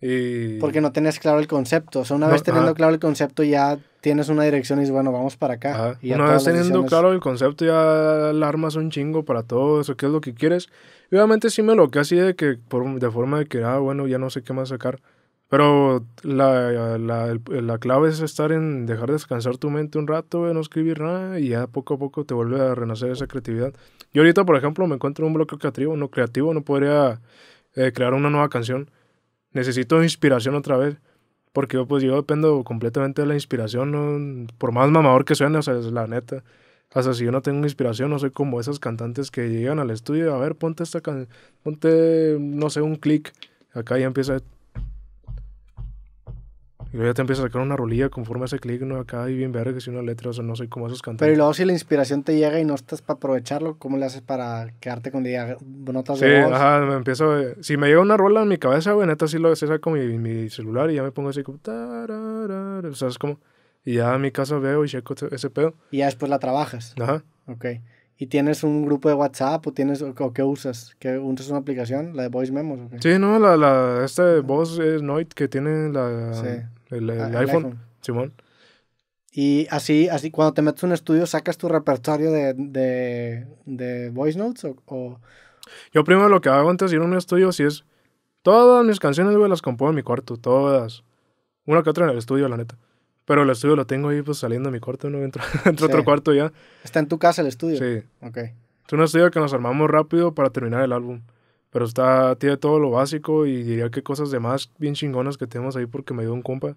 Y... Porque no tenías claro el concepto. O sea, una vez teniendo claro el concepto ya tienes una dirección y dices, bueno, vamos para acá. Ya teniendo claro el concepto, ya armas un chingo para todo eso, qué es lo que quieres. Y obviamente sí me lo que así de que, por, de forma de que, ah, bueno, ya no sé qué más sacar. Pero la, la, la, clave es estar en dejar descansar tu mente un rato, no escribir nada y ya poco a poco te vuelve a renacer esa creatividad. Yo ahorita, por ejemplo, me encuentro en un bloque creativo, no creativo, no podría eh, crear una nueva canción. Necesito inspiración otra vez. Porque yo, pues, yo dependo completamente de la inspiración, por más mamador que suene, o sea, es la neta. Hasta si yo no tengo inspiración, no soy como esas cantantes que llegan al estudio, a ver, ponte esta ponte, no sé, un clic. Acá ya empieza y luego ya te empieza a sacar una rolilla conforme hace ese clic, ¿no? Acá y bien verga si una letra, o no sé cómo esos cantantes. Pero y luego si la inspiración te llega y no estás para aprovecharlo, ¿cómo le haces para quedarte con idea, notas sí, de voz? Sí, ajá, me empiezo... Si me llega una rola en mi cabeza, güey, neta, sí lo saco mi, mi celular y ya me pongo así como... sabes sea, como... Y ya en mi casa veo y checo ese pedo. Y ya después la trabajas. Ajá. Ok. ¿Y tienes un grupo de WhatsApp o tienes o qué usas? que usas una aplicación? ¿La de Voice Memos? Okay? Sí, no, la, la esta voz es que tiene la, sí el, ah, iPhone, Simón. Y así, así cuando te metes un estudio, sacas tu repertorio de, de, voice notes o, Yo primero lo que hago antes de ir a un estudio, si es... Todas mis canciones, las compongo en mi cuarto, todas. Una que otra en el estudio, la neta. Pero el estudio lo tengo ahí, pues saliendo de mi cuarto, ¿no? Entro, otro cuarto ya. ¿Está en tu casa el estudio? Sí. Ok. Es un estudio que nos armamos rápido para terminar el álbum. Pero está, tiene todo lo básico y diría que cosas demás bien chingonas que tenemos ahí porque me dio un compa.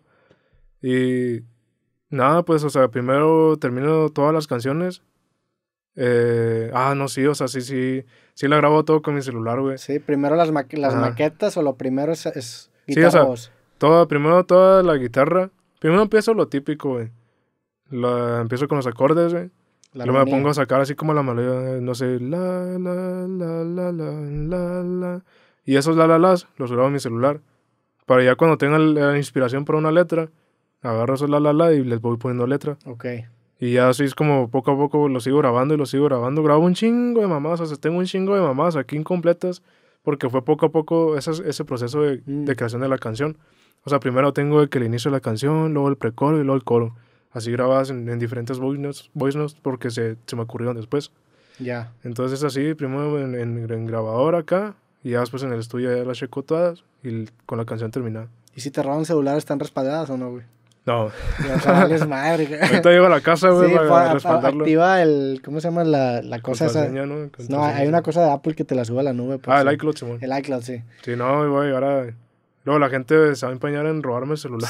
Y nada, pues, o sea, primero termino todas las canciones. Eh, ah, no, sí, o sea, sí, sí, sí la grabo todo con mi celular, güey. Sí, primero las, las maquetas o lo primero es, es guitarra sí, o primero toda la guitarra. Primero empiezo lo típico, güey. empiezo con los acordes, güey. Yo me pongo a sacar así como la melodía, no sé, la, la, la, la, la, la, la. Y esos la, la, las los grabo en mi celular. Para ya cuando tenga la inspiración para una letra, agarro esos la, la, la y les voy poniendo letra. Ok. Y ya así es como poco a poco lo sigo grabando y lo sigo grabando. Grabo un chingo de mamás, o sea, tengo un chingo de mamás aquí incompletas, porque fue poco a poco ese, ese proceso de, de mm. creación de la canción. O sea, primero tengo el que el inicio de la canción, luego el precoro y luego el coro así grabadas en, diferentes voice notes, porque se, se, me ocurrieron después. Ya. Entonces así, primero en, en, grabador acá y ya después en el estudio ya las checo todas y con la canción terminada. ¿Y si te roban celular están respaldadas o no, güey? No. No sabes, madre. Ahorita llego a la casa, güey, sí, para, respaldarlo. Activa el, ¿cómo se llama la, la cosa esa? ¿no? hay una cosa de Apple que te la suba a la nube. Pues, ah, el iCloud, sí. El iCloud, sí. Sí, no, güey, ahora... No, la gente se va a empeñar en robarme el celular,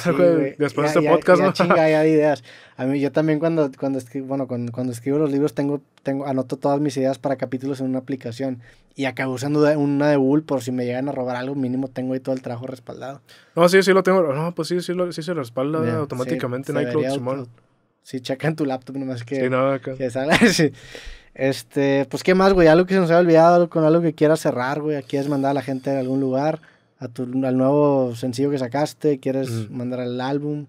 Después de este podcast, ¿no? chinga, ya de ideas. A mí, yo también cuando, cuando escribo, bueno, cuando, escribo los libros, tengo, tengo, anoto todas mis ideas para capítulos en una aplicación. Y acabo usando una de Bull por si me llegan a robar algo, mínimo tengo ahí todo el trabajo respaldado. No, sí, sí lo tengo. No, pues sí, sí, lo, se respalda automáticamente en iCloud, Sí, checa en tu laptop nomás que... Sí, no, Que Este, pues, ¿qué más, güey? Algo que se nos haya olvidado, con algo que quiera cerrar, güey. es mandar a la gente a algún lugar? a al nuevo sencillo que sacaste, quieres mandar el álbum.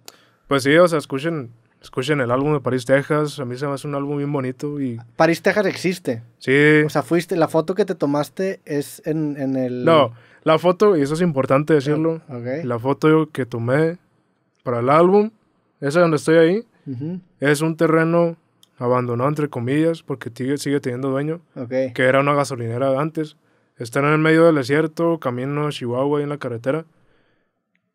Pues sí, o sea, escuchen, escuchen el álbum de París, Texas. A mí se me hace un álbum bien bonito. y... París, Texas existe. Sí. O sea, fuiste, la foto que te tomaste es en, en el... No, la foto, y eso es importante decirlo, ah, la foto que tomé para el álbum, esa donde estoy ahí, es un terreno abandonado, entre comillas, porque sigue, sigue teniendo dueño, que era una gasolinera antes. Están en el medio del desierto, camino a Chihuahua, ahí en la carretera.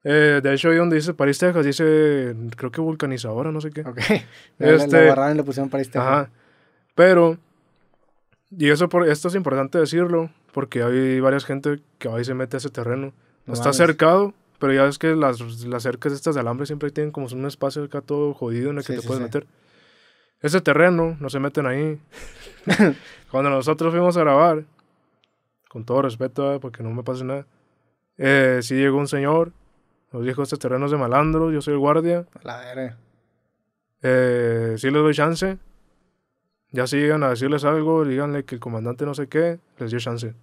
Eh, de hecho, ahí donde dice París, Texas, dice, creo que vulcanizadora, no sé qué. Ok. Este, y le pusieron París, Texas. Ajá. Pero, y eso por, esto es importante decirlo, porque hay varias gente que ahí se mete a ese terreno. No, está cercado, pero ya ves que las, las cercas estas de alambre siempre tienen como un espacio acá todo jodido en el que te puedes meter. Ese terreno, no se meten ahí. Cuando nosotros fuimos a grabar, con todo respeto, porque no me pase nada. Eh, sí llegó un señor, nos dijo, este terreno es de malandro, yo soy el guardia. la verga. Eh, sí les doy chance. Ya si llegan a decirles algo, díganle que el comandante no sé qué, les dio chance.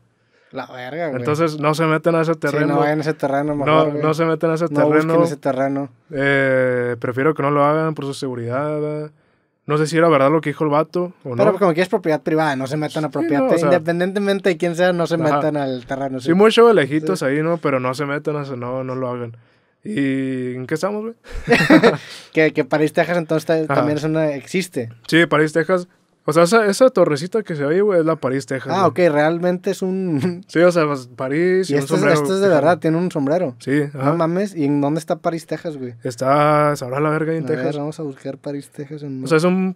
La verga, güey. Entonces no se meten a ese terreno. Sí, no vayan a ese terreno, No, no se meten a ese terreno. No busquen ese terreno. Eh, prefiero que no lo hagan por su seguridad, no sé si era verdad lo que dijo el vato o Pero como que es propiedad privada, no se metan a propiedad. independientemente de quién sea, no se metan al terreno. Sí, muy mucho ahí, ¿no? Pero no se metan, o sea, no, no lo hagan. ¿Y en qué estamos, güey? que, que París, Texas entonces también es existe. Sí, París, Texas o sea, esa, torrecita que se ve, güey, es la París, Texas. Ah, ok, realmente es un. Sí, o sea, pues, París y, un este sombrero. Es, esto es de verdad, tiene un sombrero. Sí, ajá. No mames, ¿y en dónde está París, Texas, güey? Está, sabrá la verga ahí en Texas. vamos a buscar París, Texas. En... O sea, es un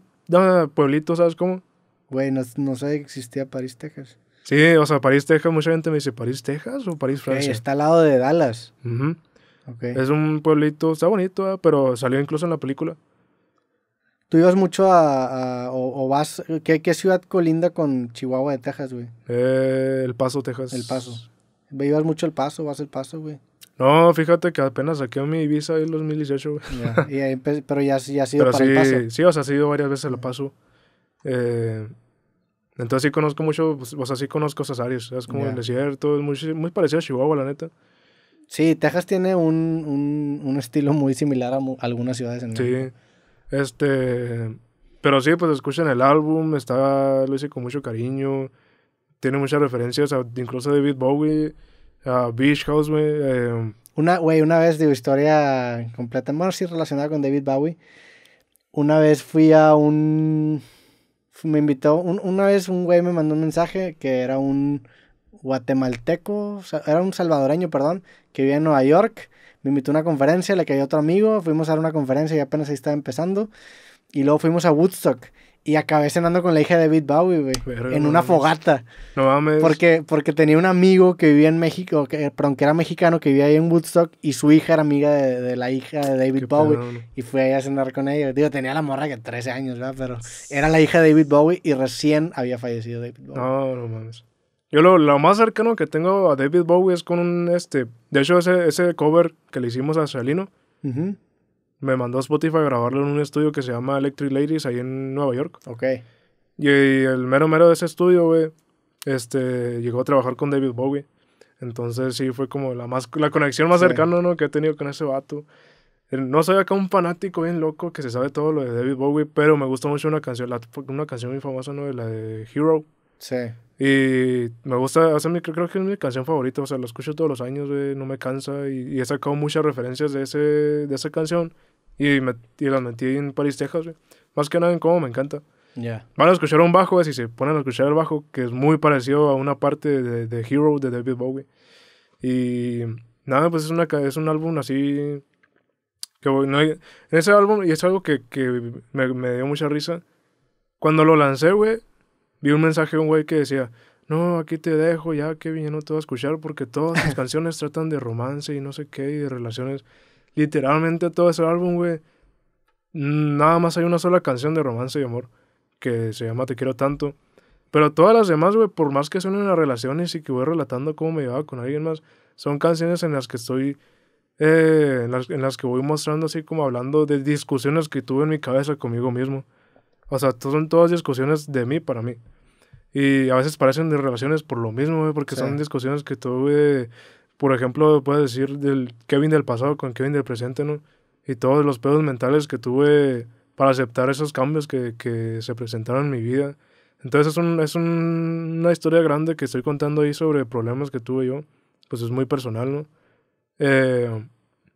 pueblito, ¿sabes cómo? Güey, no, sé sabía existía París, Texas. Sí, o sea, París, Texas, mucha gente me dice, ¿París, Texas o París, Francia? Sí, está al lado de Dallas. Ajá. Es un pueblito, está bonito, pero salió incluso en la película. Tú ibas mucho a, o, vas, ¿qué, ¿qué, ciudad colinda con Chihuahua de Texas, güey? Eh, el Paso, Texas. El Paso. ¿Ibas mucho el Paso? ¿Vas el Paso, güey? No, fíjate que apenas saqué mi visa en 2018, güey. Y pero ya, ya ha sido para el Paso. Sí, o sea, ha sido varias veces el Paso. Eh, entonces sí conozco mucho, pues, o sea, sí conozco esas áreas. Es como el desierto, es muy, parecido a Chihuahua, la neta. Sí, Texas tiene un, estilo muy similar a algunas ciudades en México. Sí. Este, pero sí, pues escuchen el álbum, está, lo hice con mucho cariño, tiene muchas referencias, a, incluso a David Bowie, a Beach House, em, Una, vez de historia completa, bueno, sí relacionada con David Bowie, una vez fui a un, me invitó, una vez un güey me mandó un mensaje que era un guatemalteco, era un salvadoreño, perdón, que vivía en Nueva York me invitó a una conferencia, le cayó otro amigo, fuimos a dar una conferencia y apenas ahí estaba empezando. Y luego fuimos a Woodstock y acabé cenando con la hija de David Bowie, güey. en una fogata. No mames. Porque, porque tenía un amigo que vivía en México, que, perdón, que era mexicano, que vivía ahí en Woodstock y su hija era amiga de, la hija de David Bowie. Y fui ahí a cenar con ella. Digo, tenía la morra que 13 años, ¿verdad? Pero era la hija de David Bowie y recién había fallecido David Bowie. No, no mames. Yo lo, más cercano que tengo a David Bowie es con un, este, de hecho ese, cover que le hicimos a Salino me mandó a Spotify a grabarlo en un estudio que se llama Electric Ladies ahí en Nueva York. Ok. Y, el mero mero de ese estudio, güey, este, llegó a trabajar con David Bowie. Entonces sí fue como la, más, la conexión más cercana ¿no? que he tenido con ese vato. Eh, no soy acá un fanático bien loco que se sabe todo lo de David Bowie, pero me gustó mucho una canción, una canción muy famosa, ¿no? La de Hero. Sí. Y me gusta, creo, que es mi canción favorita, o sea, la escucho todos los años, no me cansa y, he sacado muchas referencias de, ese, de esa canción y, me, las metí en París, Texas, Más que nada en cómo me encanta. ya Van a escuchar un bajo, si se ponen a escuchar el bajo, que es muy parecido a una parte de, de Hero de David Bowie. Y nada, pues es, una, es un álbum así que no en ese álbum, y es algo que, que me, me dio mucha risa, cuando lo lancé, güey, vi un mensaje de un güey que decía, no, aquí te dejo, ya Kevin, ya no te voy a escuchar porque todas las canciones tratan de romance y no sé qué y de relaciones. Literalmente todo ese álbum, güey, nada más hay una sola canción de romance y amor que se llama Te quiero tanto. Pero todas las demás, güey, por más que son en relaciones y que voy relatando cómo me llevaba con alguien más, son canciones en las que estoy, eh, en las que voy mostrando así como hablando de discusiones que tuve en mi cabeza conmigo mismo. O sea, son todas discusiones de mí para mí. Y a veces parecen de relaciones por lo mismo, porque son discusiones que tuve, por ejemplo, puedes decir del Kevin del pasado con Kevin del presente, ¿no? Y todos los pedos mentales que tuve para aceptar esos cambios que, que se presentaron en mi vida. Entonces es, un, es un, una historia grande que estoy contando ahí sobre problemas que tuve yo. Pues es muy personal, ¿no? Eh,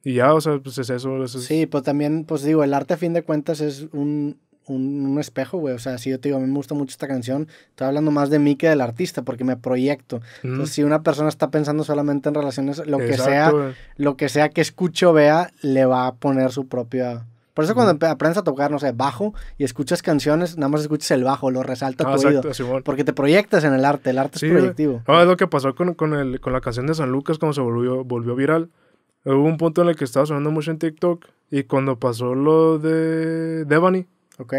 y ya, o sea, pues es eso. Sí, pues también, pues digo, el arte a fin de cuentas es un, un, espejo, güey. O sea, si yo te digo, a mí me gusta mucho esta canción, estoy hablando más de mí que del artista, porque me proyecto. Entonces, si una persona está pensando solamente en relaciones, lo que sea, lo que sea que escucho, o vea, le va a poner su propia. Por eso cuando aprendes a tocar, no sé, bajo y escuchas canciones, nada más escuchas el bajo, lo resalta ah, tu Porque te proyectas en el arte, el arte es proyectivo. Ah, es lo que pasó con, con, el, con la canción de San Lucas cuando se volvió, volvió viral. Hubo un punto en el que estaba sonando mucho en TikTok y cuando pasó lo de Devani, Ok.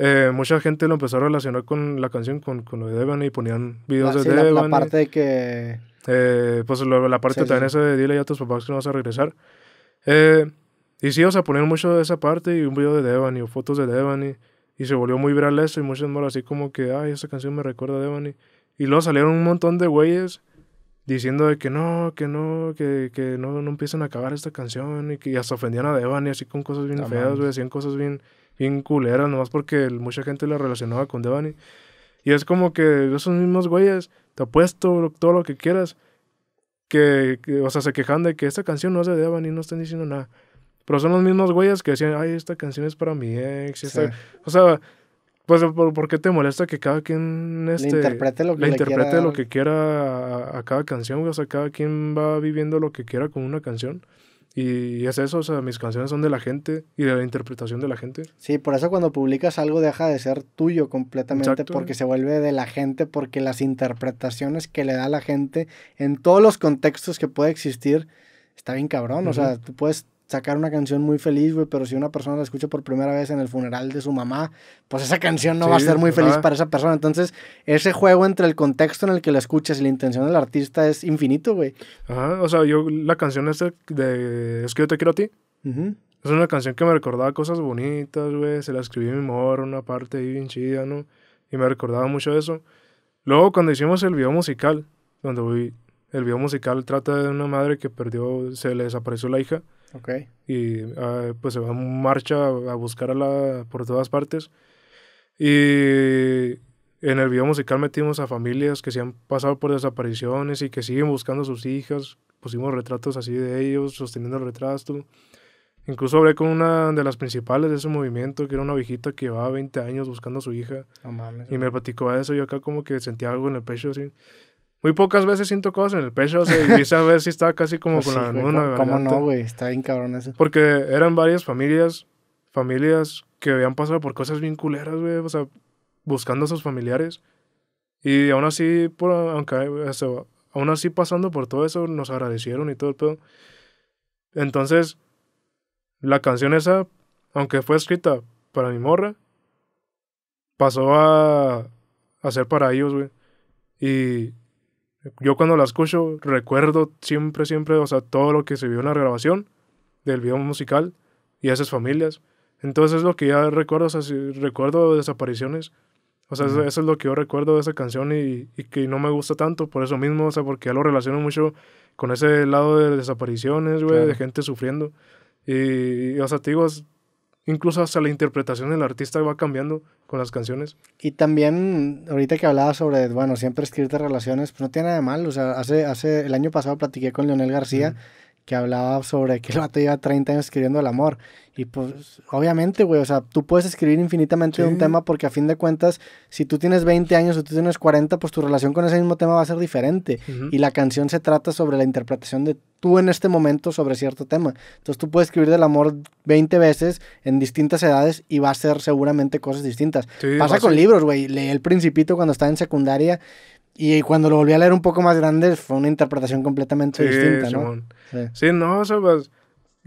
Eh, mucha gente lo empezó a relacionar con la canción, con, con lo de Devani, y ponían videos de sí, Devane. La, la, parte que... Eh, pues la parte también sí. esa de dile a tus papás que no vas a regresar. Eh, y sí, o sea, ponían mucho de esa parte y un video de Devani o fotos de Devani Y se volvió muy viral eso y muchos más así como que, ay, esa canción me recuerda a Devani. Y luego salieron un montón de güeyes diciendo de que no, que no, que, que no, no empiecen a acabar esta canción y que hasta ofendían a y así con cosas bien feas, güey, cosas bien bien culeras, nomás porque mucha gente la relacionaba con Devani. Y es como que esos mismos güeyes, te apuesto todo lo que quieras, que, o sea, se quejan de que esta canción no es de Devani, no están diciendo nada. Pero son los mismos güeyes que decían, ay, esta canción es para mi ex. O sea, pues, ¿por, qué te molesta que cada quien este, le interprete lo que, quiera... a, cada canción? O sea, cada quien va viviendo lo que quiera con una canción. Y es eso, o sea, mis canciones son de la gente y de la interpretación de la gente. Sí, por eso cuando publicas algo deja de ser tuyo completamente porque se vuelve de la gente, porque las interpretaciones que le da la gente en todos los contextos que puede existir, está bien cabrón. O sea, tú puedes sacar una canción muy feliz, güey, pero si una persona la escucha por primera vez en el funeral de su mamá, pues esa canción no va a ser muy feliz para esa persona. Entonces, ese juego entre el contexto en el que la escuchas y la intención del artista es infinito, güey. Ajá, o sea, yo la canción esta de Es que yo te quiero a ti. Es una canción que me recordaba cosas bonitas, güey. Se la escribí a mi amor, una parte ahí bien ¿no? Y me recordaba mucho eso. Luego, cuando hicimos el video musical, donde voy, el video musical trata de una madre que perdió, se le desapareció la hija. Okay. Y ah, pues se va en marcha a buscar a la, por todas partes. Y en el video musical metimos a familias que se han pasado por desapariciones y que siguen buscando a sus hijas. Pusimos retratos así de ellos, sosteniendo el retrato. Incluso hablé con una de las principales de ese movimiento, que era una viejita que llevaba 20 años buscando a su hija. mames, y me platicó eso y acá como que sentía algo en el pecho así. Muy pocas veces siento cosas en el pecho, o sea, y esa vez sí estaba casi como pues con sí, la ¿Cómo no, güey? Está bien cabrón eso. Porque eran varias familias, familias que habían pasado por cosas bien culeras, güey, o sea, buscando a sus familiares. Y aún así, aunque, aún así pasando por todo eso, nos agradecieron y todo el pedo. Entonces, la canción esa, aunque fue escrita para mi morra, pasó a, a ser para ellos, güey. Y yo cuando la escucho recuerdo siempre, siempre, o sea, todo lo que se vio en la grabación del video musical y esas familias. Entonces es lo que ya recuerdo, o sea, recuerdo desapariciones. O sea, eso, es lo que yo recuerdo de esa canción y, que no me gusta tanto por eso mismo, o sea, porque ya lo relaciono mucho con ese lado de desapariciones, güey, de gente sufriendo. Y, y, o sea, te digo, incluso hasta la interpretación del artista va cambiando con las canciones. Y también, ahorita que hablaba sobre, bueno, siempre escribirte relaciones, pues no tiene nada de mal. O sea, hace, hace, el año pasado platiqué con Leonel García, que hablaba sobre que el vato lleva 30 años escribiendo el amor. Y pues, obviamente, güey, o sea, tú puedes escribir infinitamente de un tema porque a fin de cuentas, si tú tienes 20 años o tú tienes 40, pues tu relación con ese mismo tema va a ser diferente. Y la canción se trata sobre la interpretación de tú en este momento sobre cierto tema. Entonces tú puedes escribir del amor 20 veces en distintas edades y va a ser seguramente cosas distintas. Pasa con libros, güey. Leí El Principito cuando estaba en secundaria y cuando lo volví a leer un poco más grande fue una interpretación completamente distinta, ¿no? Sí. sí. no, o pues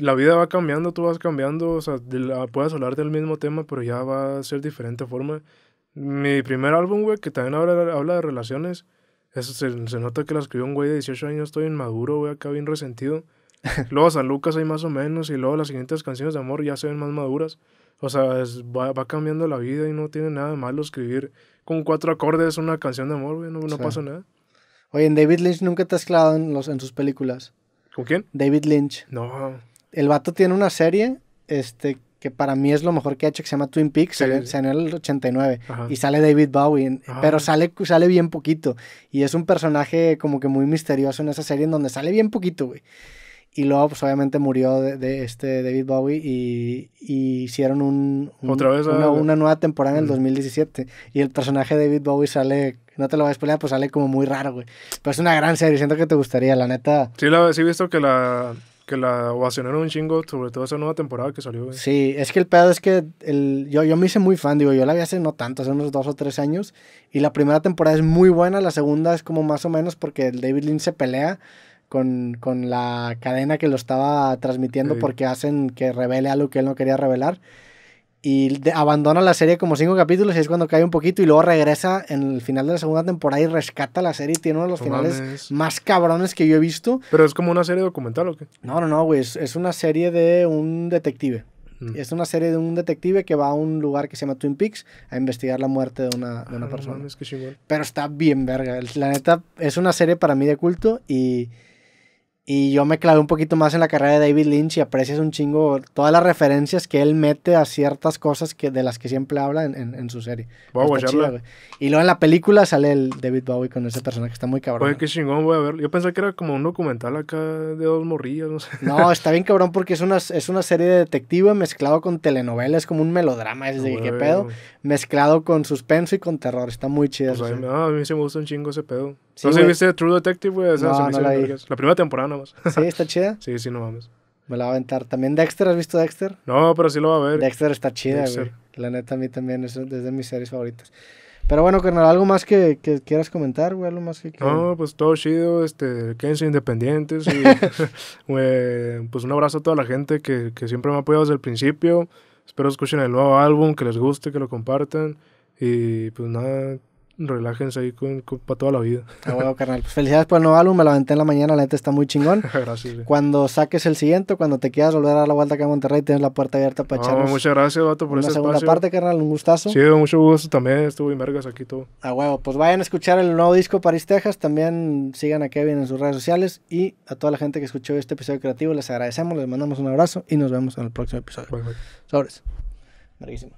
la vida va cambiando, tú vas cambiando, o sea, puedes hablar del mismo tema, pero ya va a ser diferente forma. Mi primer álbum, güey, que también habla, de relaciones, eso se, nota que la escribió un güey de 18 años, estoy inmaduro, güey, acá bien resentido. luego San Lucas hay más o menos, y luego las siguientes canciones de amor ya se ven más maduras. O sea, va, va, cambiando la vida y no tiene nada de malo escribir con cuatro acordes una canción de amor, güey, no, pasa nada. Oye, en David Lynch nunca te has clavado en, los, en sus películas. ¿Con quién? David Lynch. No el vato tiene una serie, este, que para mí es lo mejor que ha hecho, que se llama Twin Peaks, en el 89, y sale David Bowie, ah. pero sale, sale bien poquito, y es un personaje como que muy misterioso en esa serie, en donde sale bien poquito, güey. Y luego, pues obviamente murió de, este David Bowie y, hicieron un, una, nueva temporada en el 2017. Y el personaje David Bowie sale, no te lo voy a explicar, pues sale como muy raro, güey. Pero es una gran serie, siento que te gustaría, la neta. Sí, la, sí he visto que la, que la ovacionaron un chingo, sobre todo esa nueva temporada que salió. Sí, es que el pedo es que el, yo, yo me hice muy fan, digo, yo la vi hace no tanto, hace unos dos o tres años, y la primera temporada es muy buena, la segunda es como más o menos porque el David Lynch se pelea con, con la cadena que lo estaba transmitiendo porque hacen que revele algo que él no quería revelar y abandona la serie como cinco capítulos y es cuando cae un poquito y luego regresa en el final de la segunda temporada y rescata la serie y tiene uno de los finales más cabrones que yo he visto. Pero es como una serie documental o qué? No, no, no, güey, es, una serie de un detective. Mm. Es una serie de un detective que va a un lugar que se llama Twin Peaks a investigar la muerte de una, ah, persona. Pero está bien verga. La neta es una serie para mí de culto y y yo me clavé un poquito más en la carrera de David Lynch y aprecias un chingo todas las referencias que él mete a ciertas cosas que, de las que siempre habla en, su serie. y luego en la película sale el David Bowie con ese personaje, está muy cabrón. Oye, qué chingón, voy a ver, Yo pensé que era como un documental acá de dos morrillas, no sé. No, está bien cabrón porque es una, es una serie de detective mezclado con telenovelas, es como un melodrama, es ah, de qué pedo, mezclado con suspenso y con terror, está muy chido. Pues ah, a mí me gusta un chingo ese pedo. Sí, no sé viste True Detective, güey. No, no la, vi. la primera temporada nomás. Sí, está chida. sí, sí, no mames. Me la va a aventar. ¿También Dexter? ¿Has visto Dexter? No, pero sí lo va a ver. Dexter está chida, güey. La neta, a mí también es de mis series favoritas. Pero bueno, carnal, ¿algo más que, que quieras comentar, güey? ¿Algo más que No, pues todo chido, este, quédense independientes pues un abrazo a toda la gente que, que siempre me ha apoyado desde el principio. Espero escuchen el nuevo álbum, que les guste, que lo compartan y pues nada, relájense ahí con, para toda la vida. a ah, huevo carnal. Pues felicidades por el nuevo álbum, me lo aventé en la mañana, la neta está muy chingón. gracias. Cuando saques el siguiente, cuando te quieras volver a la vuelta acá a Monterrey, tienes la puerta abierta para echarnos. muchas gracias, vato, por esa este segunda parte, carnal, un gustazo. Sí, mucho gusto también, estuvo y mergas aquí todo. a huevo, pues vayan a escuchar el nuevo disco París, Texas, también sigan a Kevin en sus redes sociales y a toda la gente que escuchó este episodio creativo, les agradecemos, les mandamos un abrazo y nos vemos en el próximo episodio. Bye, Sobres.